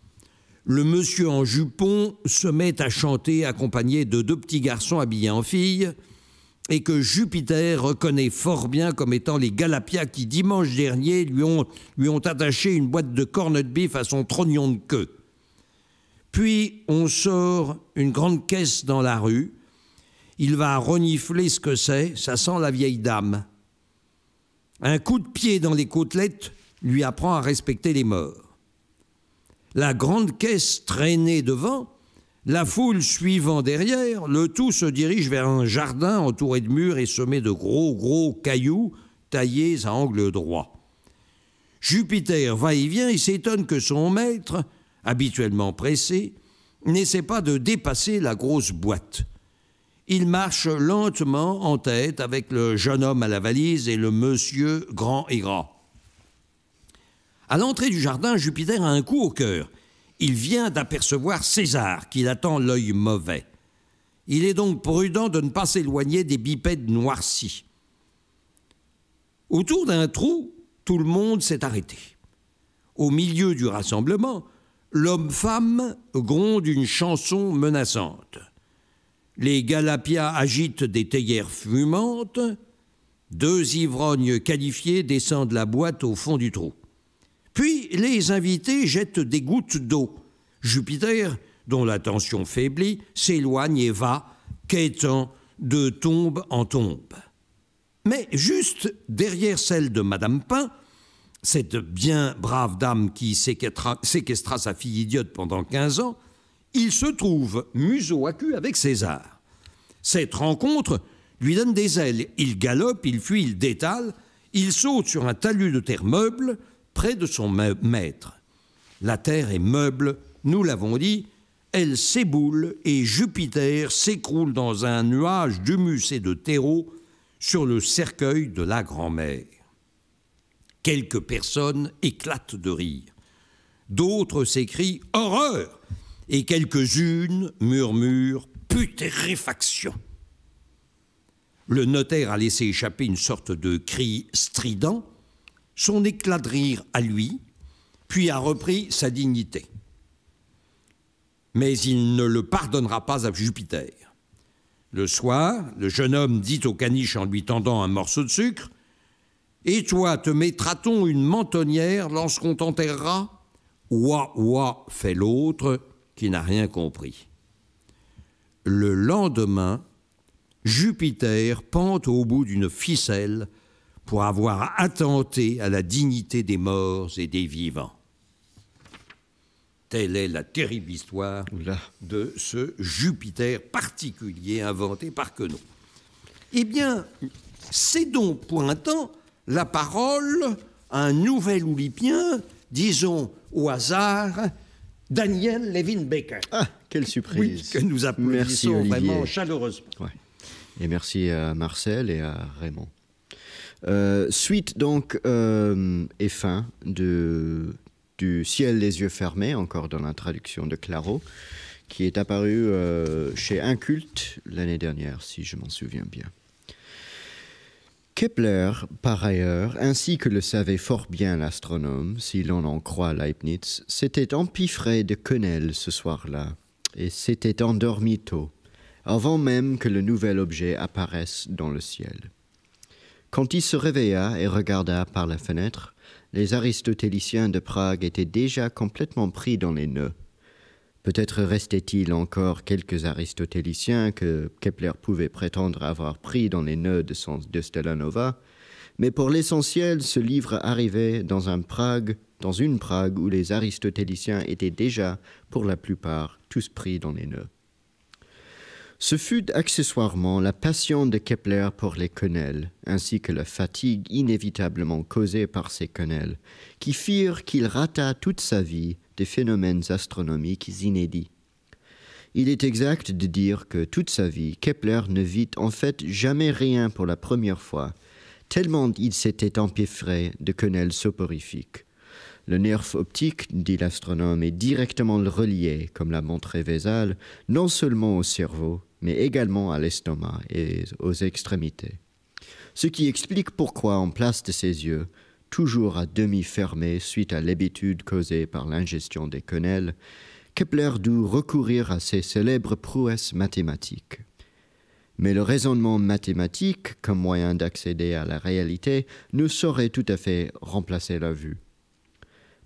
S2: Le monsieur en jupon se met à chanter accompagné de deux petits garçons habillés en filles et que Jupiter reconnaît fort bien comme étant les Galapias qui, dimanche dernier, lui ont, lui ont attaché une boîte de cornet de bif à son trognon de queue. Puis on sort une grande caisse dans la rue, il va renifler ce que c'est, ça sent la vieille dame. Un coup de pied dans les côtelettes lui apprend à respecter les morts. La grande caisse traînée devant la foule suivant derrière, le tout se dirige vers un jardin entouré de murs et semé de gros gros cailloux taillés à angle droit. Jupiter va et vient et s'étonne que son maître, habituellement pressé, n'essaie pas de dépasser la grosse boîte. Il marche lentement en tête avec le jeune homme à la valise et le monsieur grand et grand. À l'entrée du jardin, Jupiter a un coup au cœur il vient d'apercevoir César, qui l'attend l'œil mauvais. Il est donc prudent de ne pas s'éloigner des bipèdes noircis. Autour d'un trou, tout le monde s'est arrêté. Au milieu du rassemblement, l'homme-femme gronde une chanson menaçante. Les galapias agitent des théières fumantes. Deux ivrognes qualifiés descendent la boîte au fond du trou. Puis les invités jettent des gouttes d'eau. Jupiter, dont la tension faiblit, s'éloigne et va, quêtant de tombe en tombe. Mais juste derrière celle de Madame Pain, cette bien brave dame qui séquestra, sa fille idiote pendant 15 ans, il se trouve museau à cul avec César. Cette rencontre lui donne des ailes. Il galope, il fuit, il détale, il saute sur un talus de terre meuble, près de son maître. La terre est meuble, nous l'avons dit, elle s'éboule et Jupiter s'écroule dans un nuage d'humus et de terreau sur le cercueil de la grand-mère. Quelques personnes éclatent de rire. D'autres s'écrient Horreur et quelques-unes murmurent Putréfaction. Le notaire a laissé échapper une sorte de cri strident son éclat de rire à lui, puis a repris sa dignité. Mais il ne le pardonnera pas à Jupiter. Le soir, le jeune homme dit au caniche en lui tendant un morceau de sucre Et toi, te mettra-t-on une mentonnière lorsqu'on t'enterrera Ouah, ouah, fait l'autre qui n'a rien compris. Le lendemain, Jupiter pente au bout d'une ficelle pour avoir attenté à la dignité des morts et des vivants. Telle est la terrible histoire de ce Jupiter particulier inventé par Quenot. Eh bien, cédons pour un temps la parole à un nouvel oulipien, disons au hasard,
S1: Daniel Levin-Baker. Ah, quelle surprise Que nous applaudissons vraiment chaleureusement. Et merci à Marcel et à Raymond. Euh, suite donc euh, et fin du Ciel les yeux fermés, encore dans la traduction de Claro, qui est apparu euh, chez Inculte l'année dernière, si je m'en souviens bien. Kepler, par ailleurs, ainsi que le savait fort bien l'astronome, si l'on en croit Leibniz, s'était empiffré de quenelle ce soir-là, et s'était endormi tôt, avant même que le nouvel objet apparaisse dans le ciel. Quand il se réveilla et regarda par la fenêtre, les aristotéliciens de Prague étaient déjà complètement pris dans les nœuds. Peut-être restait-il encore quelques aristotéliciens que Kepler pouvait prétendre avoir pris dans les nœuds de, son, de Stellanova, mais pour l'essentiel, ce livre arrivait dans, un Prague, dans une Prague où les aristotéliciens étaient déjà, pour la plupart, tous pris dans les nœuds. Ce fut accessoirement la passion de Kepler pour les quenelles, ainsi que la fatigue inévitablement causée par ces quenelles, qui firent qu'il rata toute sa vie des phénomènes astronomiques inédits. Il est exact de dire que toute sa vie, Kepler ne vit en fait jamais rien pour la première fois, tellement il s'était empiffré de quenelles soporifiques. Le nerf optique, dit l'astronome, est directement relié, comme l'a montré Vézal, non seulement au cerveau, mais également à l'estomac et aux extrémités. Ce qui explique pourquoi en place de ses yeux, toujours à demi fermés suite à l'habitude causée par l'ingestion des quenelles, Kepler dut recourir à ses célèbres prouesses mathématiques. Mais le raisonnement mathématique, comme moyen d'accéder à la réalité, ne saurait tout à fait remplacer la vue.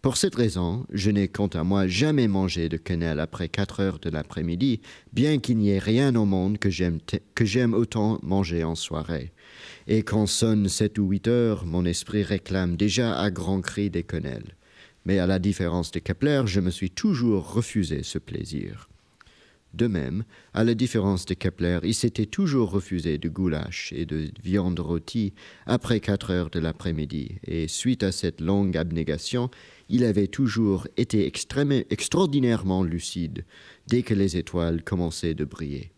S1: Pour cette raison, je n'ai quant à moi jamais mangé de quenelle après quatre heures de l'après-midi, bien qu'il n'y ait rien au monde que j'aime autant manger en soirée. Et quand sonne sept ou huit heures, mon esprit réclame déjà à grands cris des quenelles. Mais à la différence de Kepler, je me suis toujours refusé ce plaisir. De même, à la différence de Kepler, il s'était toujours refusé de goulash et de viande rôtie après quatre heures de l'après-midi, et suite à cette longue abnégation, il avait toujours été extraordinairement lucide dès que les étoiles commençaient de briller.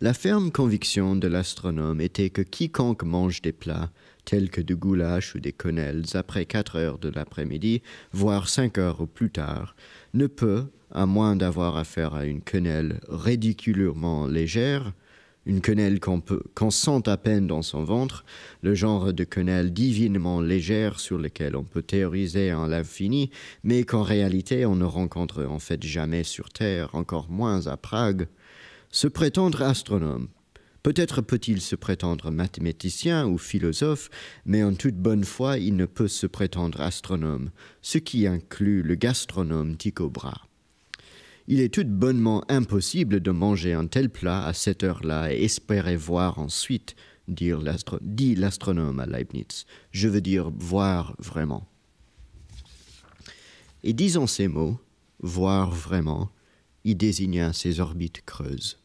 S1: La ferme conviction de l'astronome était que quiconque mange des plats, tels que du goulash ou des quenelles, après quatre heures de l'après-midi, voire cinq heures ou plus tard, ne peut, à moins d'avoir affaire à une quenelle ridiculement légère, une quenelle qu'on sent à peine dans son ventre, le genre de quenelle divinement légère sur lequel on peut théoriser en l'infini, mais qu'en réalité on ne rencontre en fait jamais sur Terre, encore moins à Prague. Se prétendre astronome, Peut-être peut-il se prétendre mathématicien ou philosophe, mais en toute bonne foi, il ne peut se prétendre astronome, ce qui inclut le gastronome Tycho Brahe. Il est tout bonnement impossible de manger un tel plat à cette heure-là et espérer voir ensuite, dit l'astronome à Leibniz. Je veux dire voir vraiment. Et disant ces mots, voir vraiment, il désigna ses orbites creuses.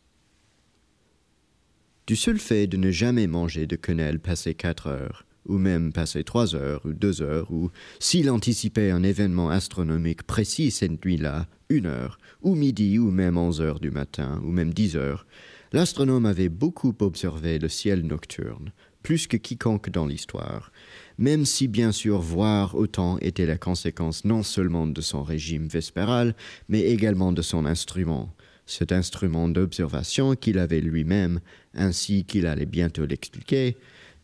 S1: Du seul fait de ne jamais manger de quenelle passé quatre heures, ou même passer trois heures ou deux heures, ou s'il anticipait un événement astronomique précis cette nuit-là, une heure, ou midi, ou même onze heures du matin, ou même dix heures, l'astronome avait beaucoup observé le ciel nocturne, plus que quiconque dans l'histoire, même si bien sûr voir autant était la conséquence non seulement de son régime vespéral, mais également de son instrument, cet instrument d'observation qu'il avait lui-même, ainsi qu'il allait bientôt l'expliquer,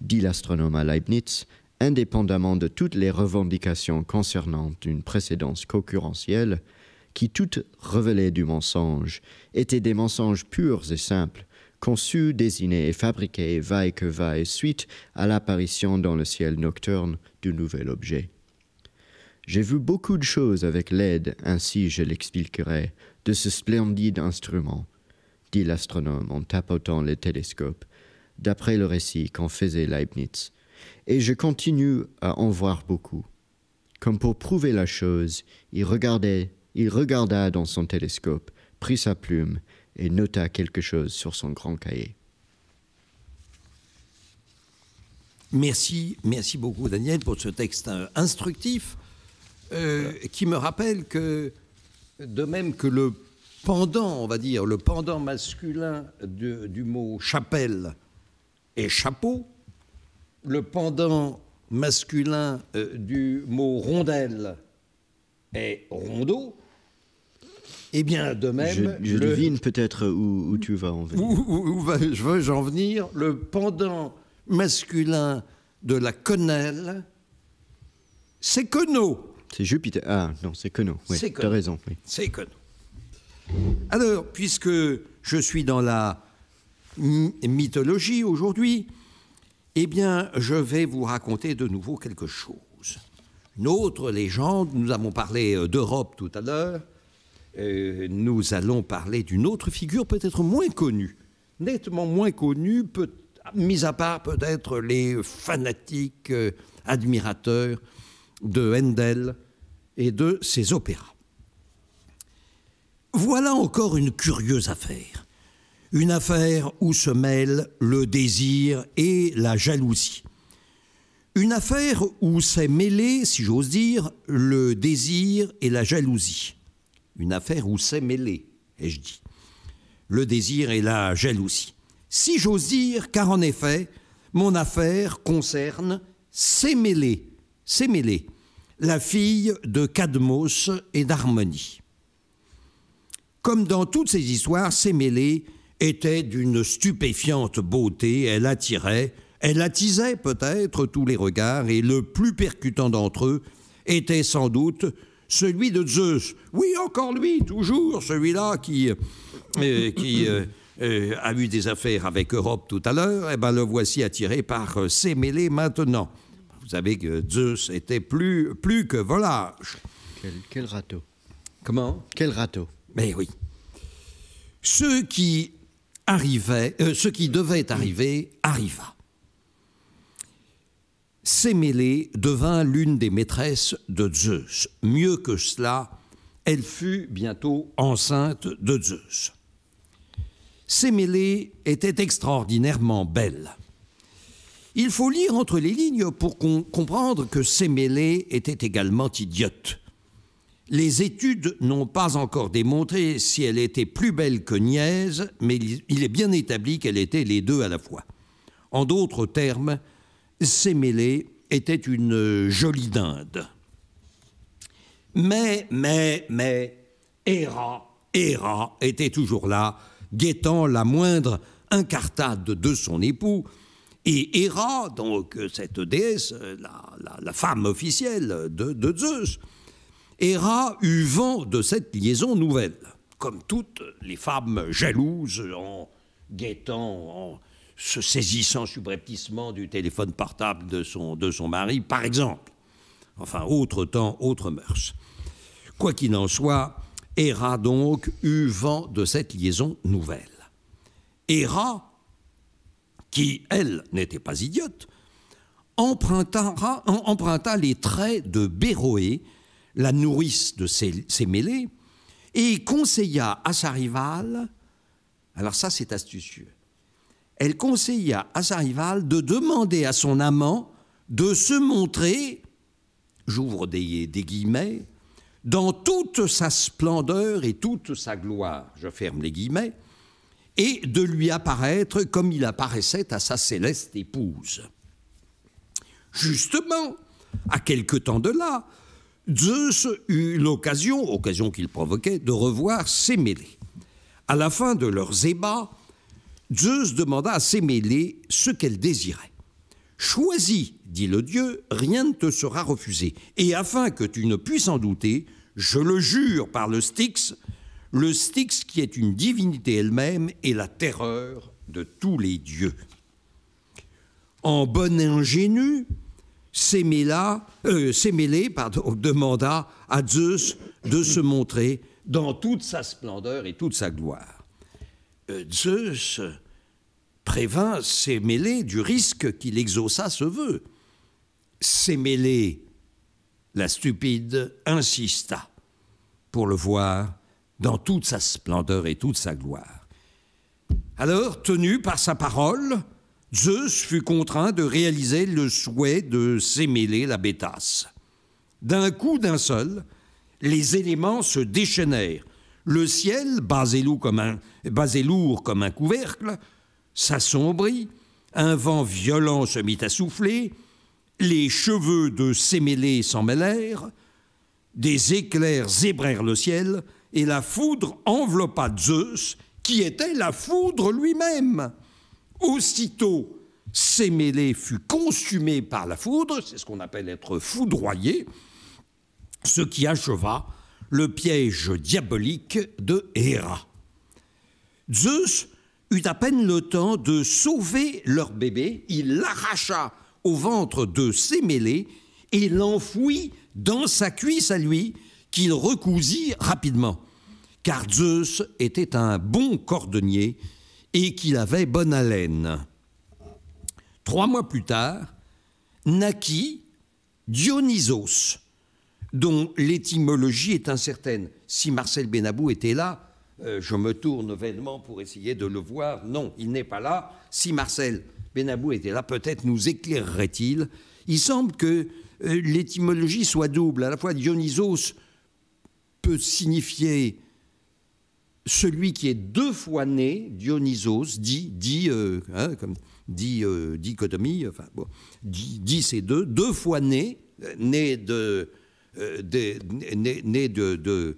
S1: dit l'astronome à Leibniz, indépendamment de toutes les revendications concernant une précédence concurrentielle, qui toutes révélaient du mensonge, étaient des mensonges purs et simples, conçus, désignés et fabriqués vaille que vaille suite à l'apparition dans le ciel nocturne du nouvel objet. J'ai vu beaucoup de choses avec l'aide, ainsi je l'expliquerai, de ce splendide instrument, dit l'astronome en tapotant le télescope d'après le récit qu'en faisait Leibniz. Et je continue à en voir beaucoup. Comme pour prouver la chose, il regardait, il regarda dans son télescope, prit sa plume et nota quelque chose sur son grand cahier.
S2: Merci,
S1: merci beaucoup
S2: Daniel pour ce texte euh, instructif euh, qui me rappelle que de même que le pendant, on va dire, le pendant masculin du mot chapelle chapeau, le pendant masculin euh, du mot rondelle est rondeau, eh bien, de même. Je, devine
S1: peut-être où, tu vas en venir.
S2: Où, je veux en venir Le pendant masculin de la quenelle, c'est queneau.
S1: C'est Jupiter. Ah non, c'est cono. Oui, c'est as raison.
S2: C'est Alors, puisque je suis dans la mythologie aujourd'hui, eh bien, je vais vous raconter de nouveau quelque chose. Une autre légende, nous avons parlé euh, d'Europe tout à l'heure, euh, nous allons parler d'une autre figure peut-être moins connue, nettement moins connue, mis à part peut-être les fanatiques euh, admirateurs de Handel et de ses opéras. Voilà encore une curieuse affaire. Une affaire où se mêlent le désir et la jalousie. Une affaire où s'est mêlé, si j'ose dire, le désir et la jalousie. Une affaire où s'est mêlé, ai-je dit, le désir et la jalousie. Si j'ose dire, car en effet, mon affaire concerne s'est mêlé, s'est mêlé, la fille de Cadmos et d'Harmonie. Comme dans toutes ces histoires, s'est mêlé était d'une stupéfiante beauté, elle attirait, elle attisait peut-être tous les regards, et le plus percutant d'entre eux était sans doute celui de Zeus. Oui, encore lui, toujours, celui-là qui, euh, qui euh, euh, a eu des affaires avec Europe tout à l'heure, et eh ben, le voici attiré par ses mêlées maintenant. Vous savez que Zeus était plus, plus que volage. Quel, quel râteau. Comment Quel râteau. Mais oui. Ceux qui arrivait, euh, ce qui devait arriver arriva. Sémélé devint l'une des maîtresses de Zeus. Mieux que cela, elle fut bientôt enceinte de Zeus. Sémélé était extraordinairement belle. Il faut lire entre les lignes pour comprendre que Sémélé était également idiote. Les études n'ont pas encore démontré si elle était plus belle que niaise, mais il est bien établi qu'elle était les deux à la fois. En d'autres termes, Sémélé était une jolie dinde. Mais, mais, mais, Héra, Héra était toujours là, guettant la moindre incartade de son époux, et Héra, donc cette déesse, la, femme officielle de Zeus, Héra eut vent de cette liaison nouvelle, comme toutes les femmes jalouses en guettant, en se saisissant subrepticement du téléphone portable de son, de son mari, par exemple. Enfin, autre temps, autre mœurs. Quoi qu'il en soit, Héra donc eut vent de cette liaison nouvelle. Héra, qui, elle, n'était pas idiote, emprunta, emprunta les traits de Béroé, la nourrice de ses, mêlées, et conseilla à sa rivale, alors ça c'est astucieux, elle conseilla à sa rivale de demander à son amant de se montrer, j'ouvre des guillemets, dans toute sa splendeur et toute sa gloire, je ferme les guillemets, et de lui apparaître comme il apparaissait à sa céleste épouse. Justement, à quelque temps de là, Zeus eut l'occasion, occasion, qu'il provoquait, de revoir Sémélé. À la fin de leurs ébats, Zeus demanda à Sémélé ce qu'elle désirait. Choisis, dit le dieu, rien ne te sera refusé. Et afin que tu ne puisses en douter, je le jure par le Styx, le Styx qui est une divinité elle-même et la terreur de tous les dieux. En bonne ingénue, euh, Sémélé (laughs) demanda à Zeus de se montrer dans toute sa splendeur et toute sa gloire. Euh, Zeus prévint Sémélé du risque qu'il exauça ce vœu. Sémélé, la stupide insista pour le voir dans toute sa splendeur et toute sa gloire. Alors, tenu par sa parole, Zeus fut contraint de réaliser le souhait de s'émêler la Bétasse. D'un coup d'un seul, les éléments se déchaînèrent. Le ciel, basé lourd comme un, lourd comme un couvercle, s'assombrit, un vent violent se mit à souffler, les cheveux de Sémélé s'en mêlèrent, des éclairs zébrèrent le ciel, et la foudre enveloppa Zeus, qui était la foudre lui-même. Aussitôt, Sémélé fut consumé par la foudre, c'est ce qu'on appelle être foudroyé, ce qui acheva le piège diabolique de Héra. Zeus eut à peine le temps de sauver leur bébé, il l'arracha au ventre de Sémélé et l'enfouit dans sa cuisse à lui, qu'il recousit rapidement, car Zeus était un bon cordonnier et qu'il avait bonne haleine. Trois mois plus tard, naquit Dionysos, dont l'étymologie est incertaine. Si Marcel Benabou était là, euh, je me tourne vainement pour essayer de le voir. Non, il n'est pas là. Si Marcel Benabou était là, peut-être nous éclairerait-il. Il semble que euh, l'étymologie soit double. À la fois, Dionysos peut signifier celui qui est deux fois né, Dionysos, dit, dit euh, hein, dit euh, dichotomie, enfin bon, dit, deux, deux fois né, euh, né de,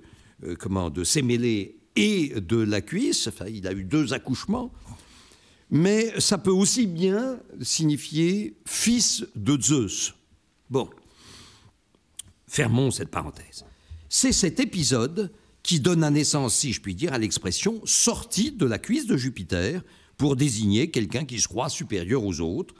S2: comment, de Sémélé et de la cuisse, enfin il a eu deux accouchements, mais ça peut aussi bien signifier fils de Zeus. Bon, fermons cette parenthèse. C'est cet épisode qui donne naissance, si je puis dire, à l'expression sortie de la cuisse de Jupiter pour désigner quelqu'un qui se croit supérieur aux autres,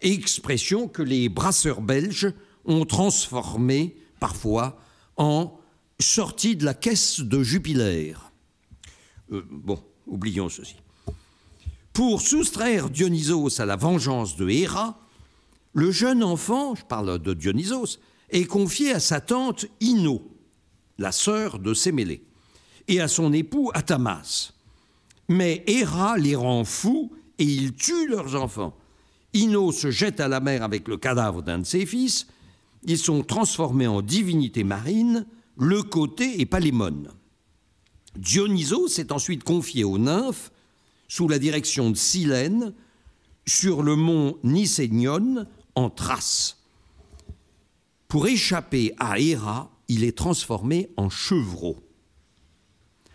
S2: expression que les brasseurs belges ont transformée parfois en sortie de la caisse de Jupiter euh, bon, oublions ceci. Pour soustraire Dionysos à la vengeance de Héra, le jeune enfant, je parle de Dionysos, est confié à sa tante Ino, la sœur de Sémélé, et à son époux Atamas. Mais Héra les rend fous et ils tuent leurs enfants. Ino se jette à la mer avec le cadavre d'un de ses fils. Ils sont transformés en divinités marines, le Côté et Palémone. Dionysos s'est ensuite confié aux nymphes sous la direction de Silène sur le mont Nicénion en Thrace. Pour échapper à Héra, il est transformé en chevreau.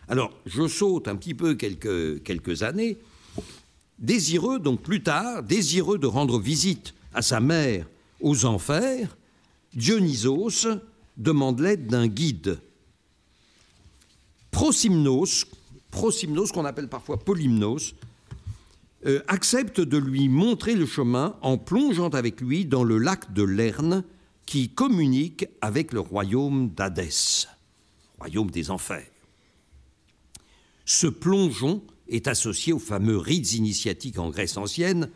S2: Alors, je saute un petit peu quelques, années. Désireux, donc plus tard, désireux de rendre visite à sa mère aux enfers, Dionysos demande l'aide d'un guide. Prosimnos, Prosimnos qu'on appelle parfois Polymnos, euh, accepte de lui montrer le chemin en plongeant avec lui dans le lac de Lerne, qui communique avec le royaume d'Hadès, royaume des enfers. Ce plongeon est associé aux fameux rites initiatiques en Grèce ancienne,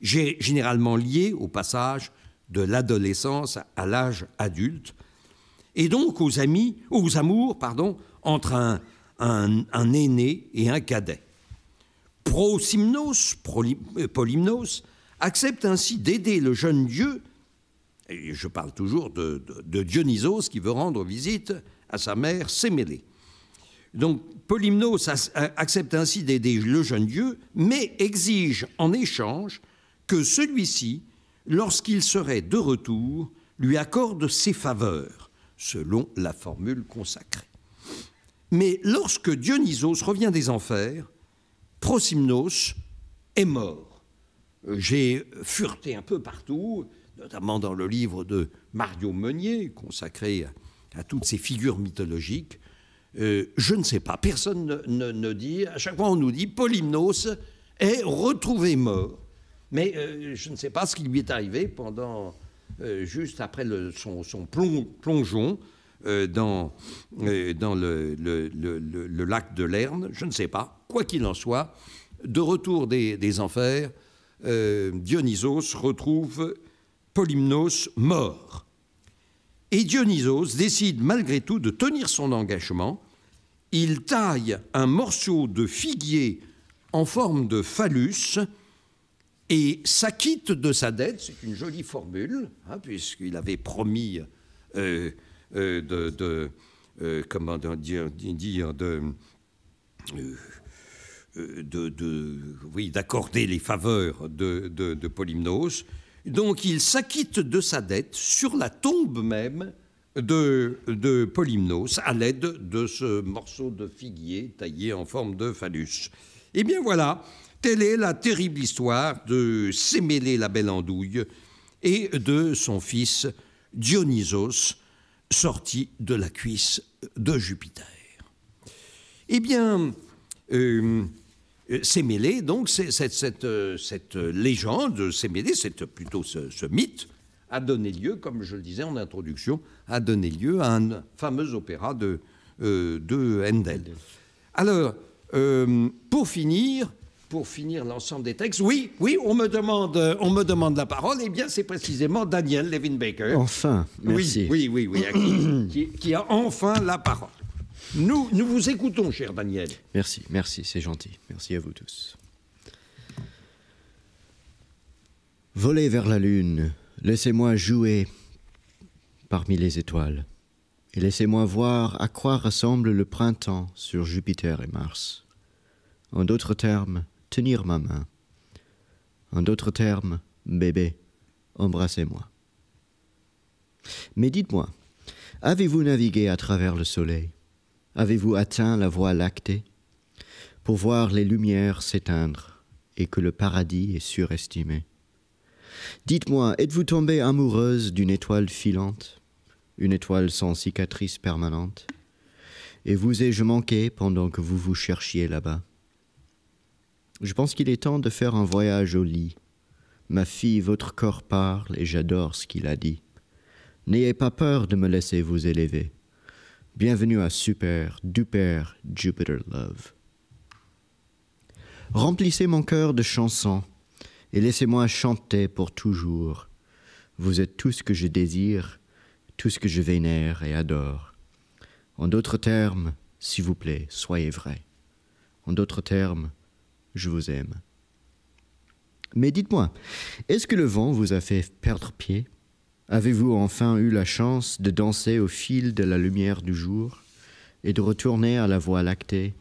S2: généralement liés au passage de l'adolescence à l'âge adulte, et donc aux amis, aux amours, pardon, entre un, un, un aîné et un cadet. Prosymnos, Polymnos, accepte ainsi d'aider le jeune dieu je parle toujours de, Dionysos qui veut rendre visite à sa mère Sémélée. Donc Polymnos accepte ainsi d'aider le jeune dieu, mais exige en échange que celui-ci, lorsqu'il serait de retour, lui accorde ses faveurs, selon la formule consacrée. Mais lorsque Dionysos revient des enfers, Prosymnos est mort. J'ai fureté un peu partout, notamment dans le livre de Mario Meunier, consacré à, toutes ces figures mythologiques. Euh, je ne sais pas, personne ne, dit, à chaque fois on nous dit Polymnos est retrouvé mort, mais euh, je ne sais pas ce qui lui est arrivé pendant, euh, juste après son, plongeon dans, le, lac de Lerne, je ne sais pas, quoi qu'il en soit, de retour des, des enfers, Dionysos retrouve Polymnos mort. Et Dionysos décide malgré tout de tenir son engagement. Il taille un morceau de figuier en forme de phallus et s'acquitte de sa dette. C'est une jolie formule, hein, puisqu'il avait promis de, comment dire, de, oui, d'accorder les faveurs de, de Polymnos. Donc il s'acquitte de sa dette sur la tombe même de, Polymnos à l'aide de ce morceau de figuier taillé en forme de phallus. Eh bien voilà, telle est la terrible histoire de Sémélé la belle andouille et de son fils Dionysos, sorti de la cuisse de Jupiter. Eh bien, euh, euh, mêlé donc, cette, cette, euh, cette, euh, légende, Sémélé, c'est plutôt ce, mythe, a donné lieu, comme je le disais en introduction, a donné lieu à un fameux opéra de, euh, de Handel. Alors, pour finir, pour finir l'ensemble des textes, oui, oui, on me demande, on me demande la parole, et eh bien c'est précisément Daniel Levin Baker.
S1: Enfin, merci. Oui, oui, oui,
S2: qui a enfin la parole. Nous, nous vous
S1: écoutons, cher Daniel. Merci, merci, c'est gentil. Merci à vous tous. Volez vers la lune, laissez-moi jouer parmi les étoiles, et laissez-moi voir à quoi ressemble le printemps sur Jupiter et Mars. En d'autres termes, tenir ma main. En d'autres termes, bébé, embrassez-moi. Mais dites-moi, avez-vous navigué à travers le soleil avez-vous atteint la voie lactée pour voir les lumières s'éteindre et que le paradis est surestimé Dites-moi, êtes-vous tombée amoureuse d'une étoile filante, une étoile sans cicatrice permanente Et vous ai-je manqué pendant que vous vous cherchiez là-bas Je pense qu'il est temps de faire un voyage au lit. Ma fille, votre corps parle et j'adore ce qu'il a dit. N'ayez pas peur de me laisser vous élever. Bienvenue à Super Duper Jupiter Love. Remplissez mon cœur de chansons et laissez-moi chanter pour toujours. Vous êtes tout ce que je désire, tout ce que je vénère et adore. En d'autres termes, s'il vous plaît, soyez vrai. En d'autres termes, je vous aime. Mais dites-moi, est-ce que le vent vous a fait perdre pied Avez-vous enfin eu la chance de danser au fil de la lumière du jour et de retourner à la voie lactée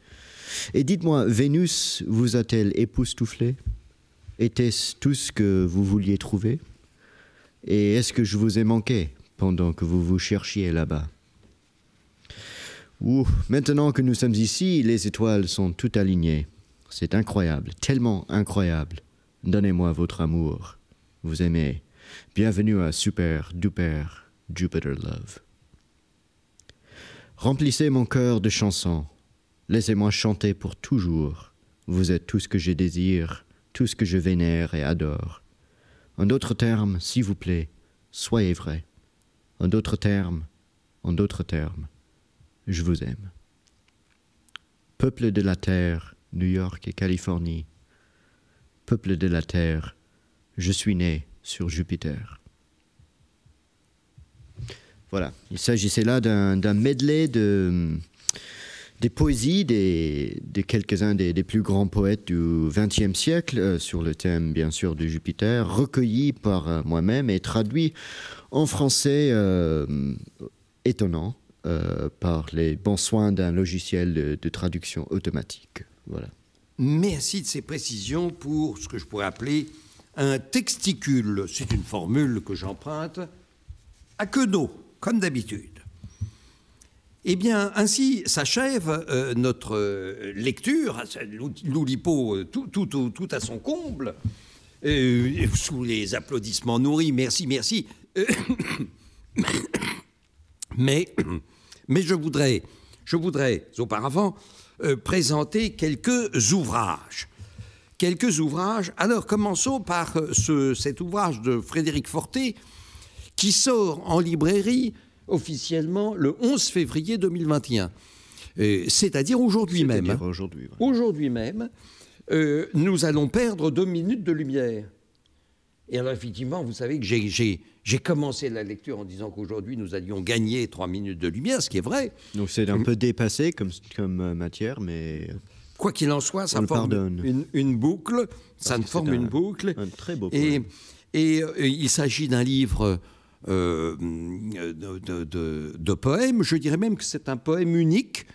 S1: Et dites-moi, Vénus vous a-t-elle époustouflé Était-ce tout ce que vous vouliez trouver Et est-ce que je vous ai manqué pendant que vous vous cherchiez là-bas Ouh, maintenant que nous sommes ici, les étoiles sont toutes alignées. C'est incroyable, tellement incroyable. Donnez-moi votre amour. Vous aimez. Bienvenue à Super Duper Jupiter Love. Remplissez mon cœur de chansons. Laissez-moi chanter pour toujours. Vous êtes tout ce que je désire, tout ce que je vénère et adore. En d'autres termes, s'il vous plaît, soyez vrai. En d'autres termes, en d'autres termes, je vous aime. Peuple de la terre, New York et Californie. Peuple de la terre, je suis né, sur Jupiter. Voilà, il s'agissait là d'un medley de, des poésies des, quelques-uns des, plus grands poètes du XXe siècle, euh, sur le thème bien sûr de Jupiter, recueilli par euh, moi-même et traduit en français euh, étonnant par les bons soins d'un logiciel de, traduction automatique. Voilà.
S2: Merci de ces précisions pour ce que je pourrais appeler un texticule, c'est une formule que j'emprunte, à queue d'eau, comme d'habitude. Eh bien, ainsi s'achève euh, notre euh, lecture, l'Oulipo euh, tout, à son comble, sous les applaudissements nourris, merci, merci. (coughs) mais, mais je voudrais, je voudrais auparavant présenter quelques ouvrages quelques ouvrages. Alors commençons par euh, ce, cet ouvrage de Frédéric Forté qui sort en librairie officiellement le 11 février 2021, euh, c'est-à-dire aujourd'hui même. Hein. Aujourd'hui même, euh, nous allons perdre deux minutes de lumière. Et alors effectivement, vous savez que j'ai commencé la lecture en disant qu'aujourd'hui nous allions gagner trois minutes de lumière, ce qui est vrai. Donc c'est un
S1: hum. peu dépassé comme, comme
S2: matière, mais quoi qu'il en soit, ça forme une, boucle, ah, ça ne forme une boucle. très beau et, et, euh, il s'agit d'un livre euh, de, poèmes, je dirais même que c'est un poème unique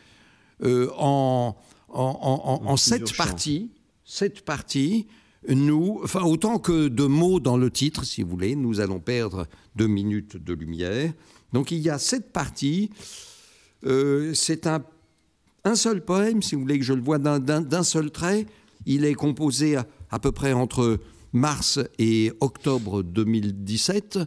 S2: euh, en, en, en, en sept parties. Sept parties. Nous, enfin autant que de mots dans le titre, si vous voulez, nous allons perdre deux minutes de lumière. Donc il y a sept parties. c'est un un seul poème, si vous voulez que je le vois d'un seul trait, il est composé à, peu près entre mars et octobre 2017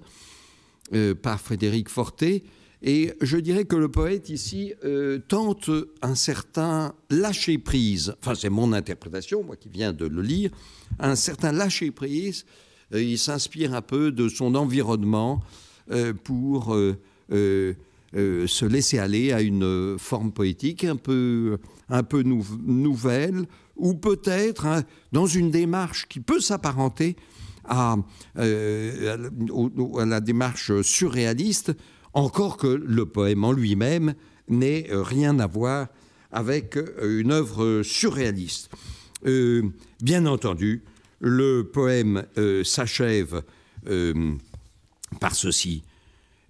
S2: euh, par Frédéric Forté. Et je dirais que le poète ici euh, tente un certain lâcher-prise, enfin c'est mon interprétation, moi qui viens de le lire, un certain lâcher-prise, euh, il s'inspire un peu de son environnement pour euh, se laisser aller à une euh, forme poétique un peu, un peu nouvelle, ou peut-être hein, dans une démarche qui peut s'apparenter euh, à, la démarche surréaliste, encore que le poème en lui-même n'ait rien à voir avec une œuvre surréaliste. bien entendu, le poème s'achève par ceci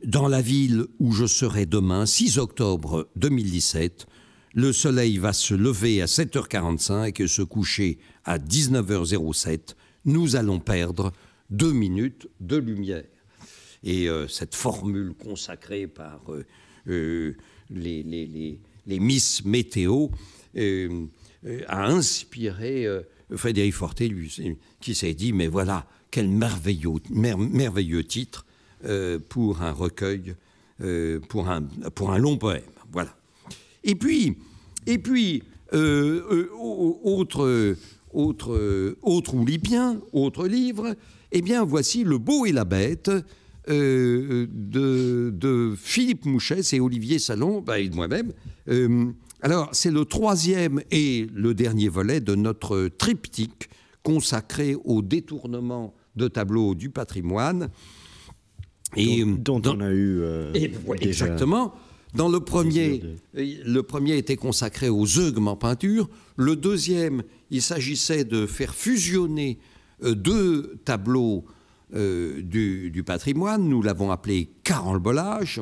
S2: dans la ville où je serai demain, 6 octobre 2017, le soleil va se lever à 7h45 et se coucher à 19h07. Nous allons perdre deux minutes de lumière. Et euh, cette formule consacrée par euh, euh, les, les, Miss Météo a inspiré Frédéric Forté, lui, qui s'est dit, mais voilà, quel merveilleux titre euh, pour un recueil, euh, pour, un, pour un long poème. Voilà. Et puis, et puis euh, autre, autre, autre oulipien, autre livre, eh bien voici Le Beau et la Bête. de, Philippe Mouchès et Olivier Salon, bah, et de moi-même. alors, c'est le troisième et le dernier volet de notre triptyque consacré au détournement de tableaux du patrimoine. Et dont, euh, on a eu euh, exactement. Dans le premier, le premier était consacré aux œufs en peinture. Le deuxième, il s'agissait de faire fusionner euh, deux tableaux du, patrimoine. Nous l'avons appelé carambolage.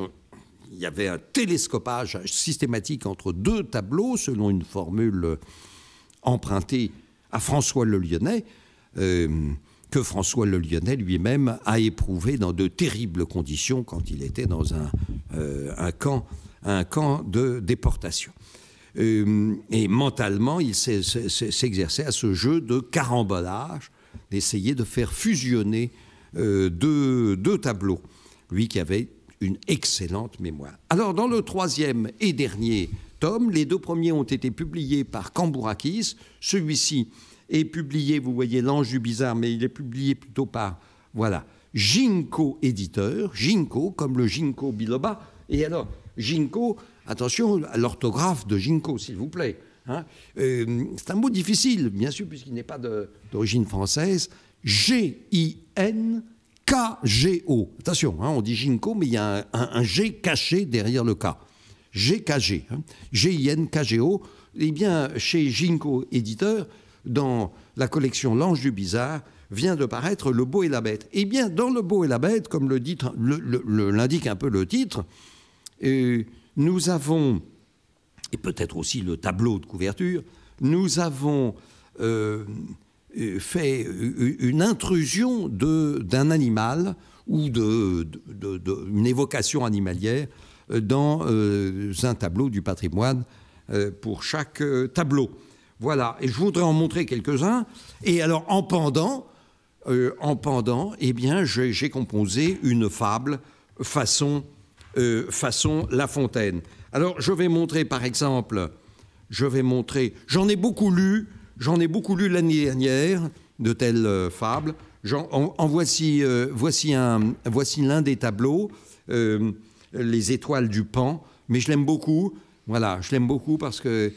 S2: Il y avait un télescopage systématique entre deux tableaux, selon une formule empruntée à François Le Lyonnais que François le Lyonnais lui-même a éprouvé dans de terribles conditions quand il était dans un, euh, un, camp, un camp de déportation. Euh, et mentalement, il s'exerçait à ce jeu de carambolage, d'essayer de faire fusionner euh, deux, deux tableaux, lui qui avait une excellente mémoire. Alors dans le troisième et dernier tome, les deux premiers ont été publiés par Cambourakis, celui-ci est publié, vous voyez l'ange du bizarre, mais il est publié plutôt par, voilà, Ginko éditeur, Ginko, comme le Ginkgo Biloba. Et alors, Ginko, attention à l'orthographe de Ginko, s'il vous plaît. Hein. Euh, c'est un mot difficile, bien sûr, puisqu'il n'est pas d'origine française. G-I-N-K-G-O. Attention, hein, on dit Ginko, mais il y a un, G caché derrière le K. G hein, G-I-N-K-G-O. Eh bien, chez Ginko Éditeur, dans la collection L'Ange du Bizarre, vient de paraître Le Beau et la Bête. Eh bien, dans Le Beau et la Bête, comme l'indique un peu le titre, euh, nous avons, et peut-être aussi le tableau de couverture, nous avons euh, euh, fait une intrusion d'un animal ou d'une évocation animalière dans un tableau du patrimoine pour chaque tableau. Voilà, et je voudrais en montrer quelques-uns. Et alors, en pendant, euh, en pendant, eh bien, j'ai composé une fable façon, euh, façon La Fontaine. Alors, je vais montrer, par exemple, je vais montrer, j'en ai beaucoup lu, j'en ai beaucoup lu l'année dernière, de telles euh, fables. En, voici voici, voici l'un des tableaux, Les étoiles du Pan, mais je l'aime beaucoup. Voilà, je l'aime beaucoup parce que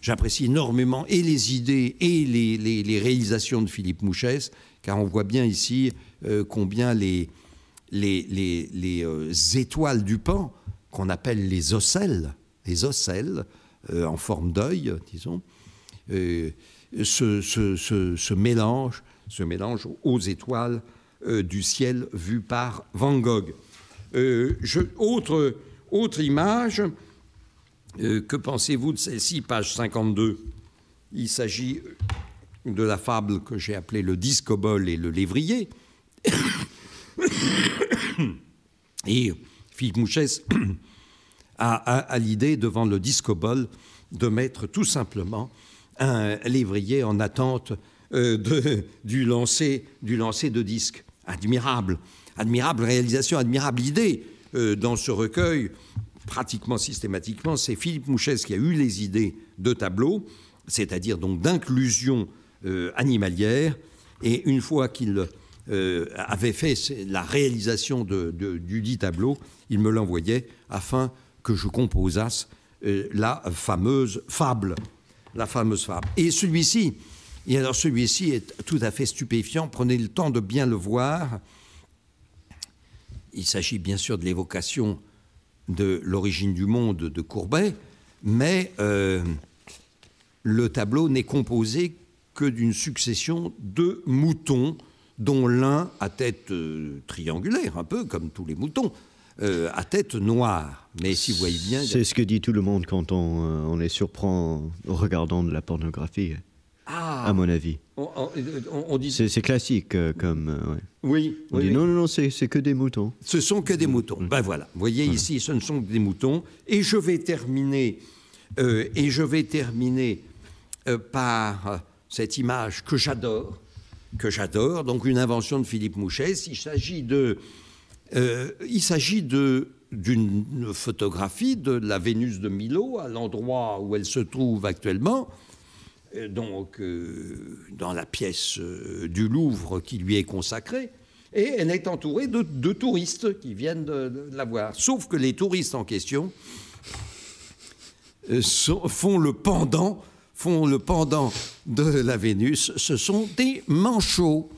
S2: J'apprécie énormément et les idées et les, réalisations de Philippe Mouchès, car on voit bien ici euh, combien les, euh, étoiles du pan, qu'on appelle les ocelles, les ocelles euh, en forme d'œil, disons, se, mélangent, aux étoiles du ciel vues par Van Gogh. autre, autre image, euh, que pensez-vous de celle-ci, page 52 Il s'agit de la fable que j'ai appelée le bol et le lévrier. (coughs) et Philippe Mouchès (coughs) a, l'idée, devant le bol, de mettre tout simplement un lévrier en attente euh, (laughs) du, lancer, du lancer de disques. Admirable, admirable réalisation, admirable idée euh, dans ce recueil pratiquement systématiquement, c'est Philippe Mouchès qui a eu les idées de tableau, c'est-à-dire donc d'inclusion euh, animalière. Et une fois qu'il euh, avait fait la réalisation de, du dit tableau, il me l'envoyait afin que je composasse euh, la fameuse fable. La fameuse fable. Et celui-ci, et alors celui-ci est tout à fait stupéfiant, prenez le temps de bien le voir. Il s'agit bien sûr de l'évocation de l'origine du monde de Courbet, mais euh, le tableau n'est composé que d'une succession de moutons, dont l'un à tête euh, triangulaire, un peu comme tous les moutons, euh, à tête noire. Mais si vous voyez bien. C'est
S1: ce que dit tout le monde quand on, on les surprend en regardant de la pornographie.
S2: Ah. à mon avis. On, dit... c'est,
S1: classique euh, comme. Euh, oui. On dit non, non, non, c'est, que des moutons. Ce sont que des mm. moutons. Mm. Ben
S2: voilà. Vous voyez ici, ce ne sont que des moutons. Et je vais terminer, euh, et je vais terminer par cette image que j'adore, que j'adore, donc une invention de Philippe Mouchet. Il s'agit de. il s'agit de d'une photographie de la Vénus de Milo, à l'endroit où elle se trouve actuellement, euh, donc euh, dans la pièce euh, du Louvre qui lui est consacrée, et elle est entourée de, touristes qui viennent de, la voir. Sauf que les touristes en question font le pendant, font le pendant de la Vénus. Ce sont des manchots.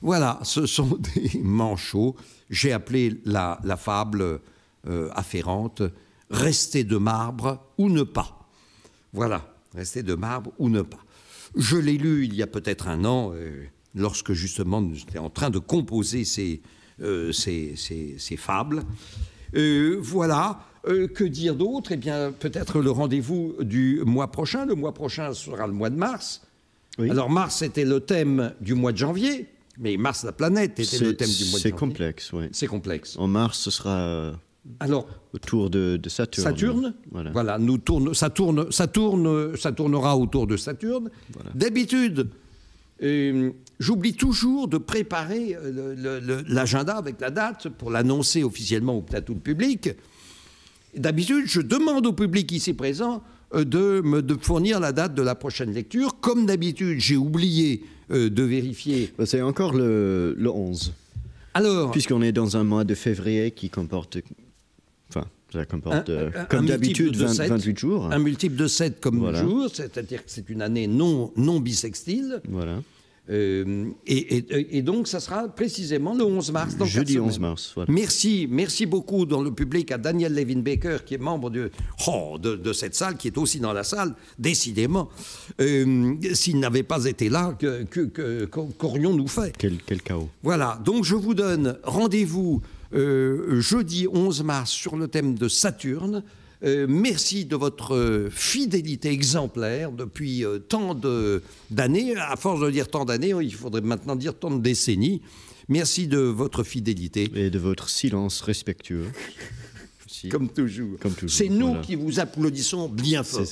S2: Voilà, ce sont (laughs) des manchots. J'ai appelé la, la fable afférente "Rester de marbre ou ne pas". Voilà rester de marbre ou ne pas. Je l'ai lu il y a peut-être un an, euh, lorsque justement j'étais en train de composer ces, euh, ces, fables. Euh, voilà. que dire d'autre Eh bien, peut-être le rendez-vous du mois prochain. Le mois prochain sera le mois de mars. Alors, mars était le thème du mois de janvier,
S1: mais Mars, la planète, était le thème du mois de janvier. C'est complexe, oui. C'est complexe. En mars, ce sera alors, autour de, Saturne. Saturne, voilà. nous tourne, ça, tourne, ça, tourne,
S2: ça tournera autour de Saturne. D'habitude, euh, j'oublie toujours de préparer euh, l'agenda avec la date pour l'annoncer officiellement au plateau public. D'habitude, je demande au public ici présent euh, de me de
S1: fournir la date de la prochaine lecture. Comme d'habitude, j'ai oublié de vérifier. Bah, c'est encore le, 11. Alors, puisqu'on est dans un mois de février qui comporte ça comporte, euh, comme d'habitude, 28 jours. Un multiple de 7 comme jours, jours
S2: c'est-à-dire que c'est une année non, non bissextile. Voilà. Euh, et, donc, ça sera précisément le 11 mars. Dans Jeudi 11 mars. Voilà. Merci, merci beaucoup dans le public à Daniel Levin Baker, qui est membre de, oh, de, cette salle, qui est aussi dans la salle, décidément. Euh, s'il n'avait pas été là, qu'aurions-nous que,
S1: fait quel, quel, chaos.
S2: Voilà, donc je vous donne rendez-vous euh, jeudi 11 mars sur le thème de Saturne. Euh, merci de votre euh, fidélité exemplaire depuis tant d'années. à force de dire tant d'années, il faudrait maintenant dire tant de décennies. Merci de votre fidélité. Et de votre silence respectueux. (laughs) Comme toujours. C'est nous qui vous applaudissons bien fort.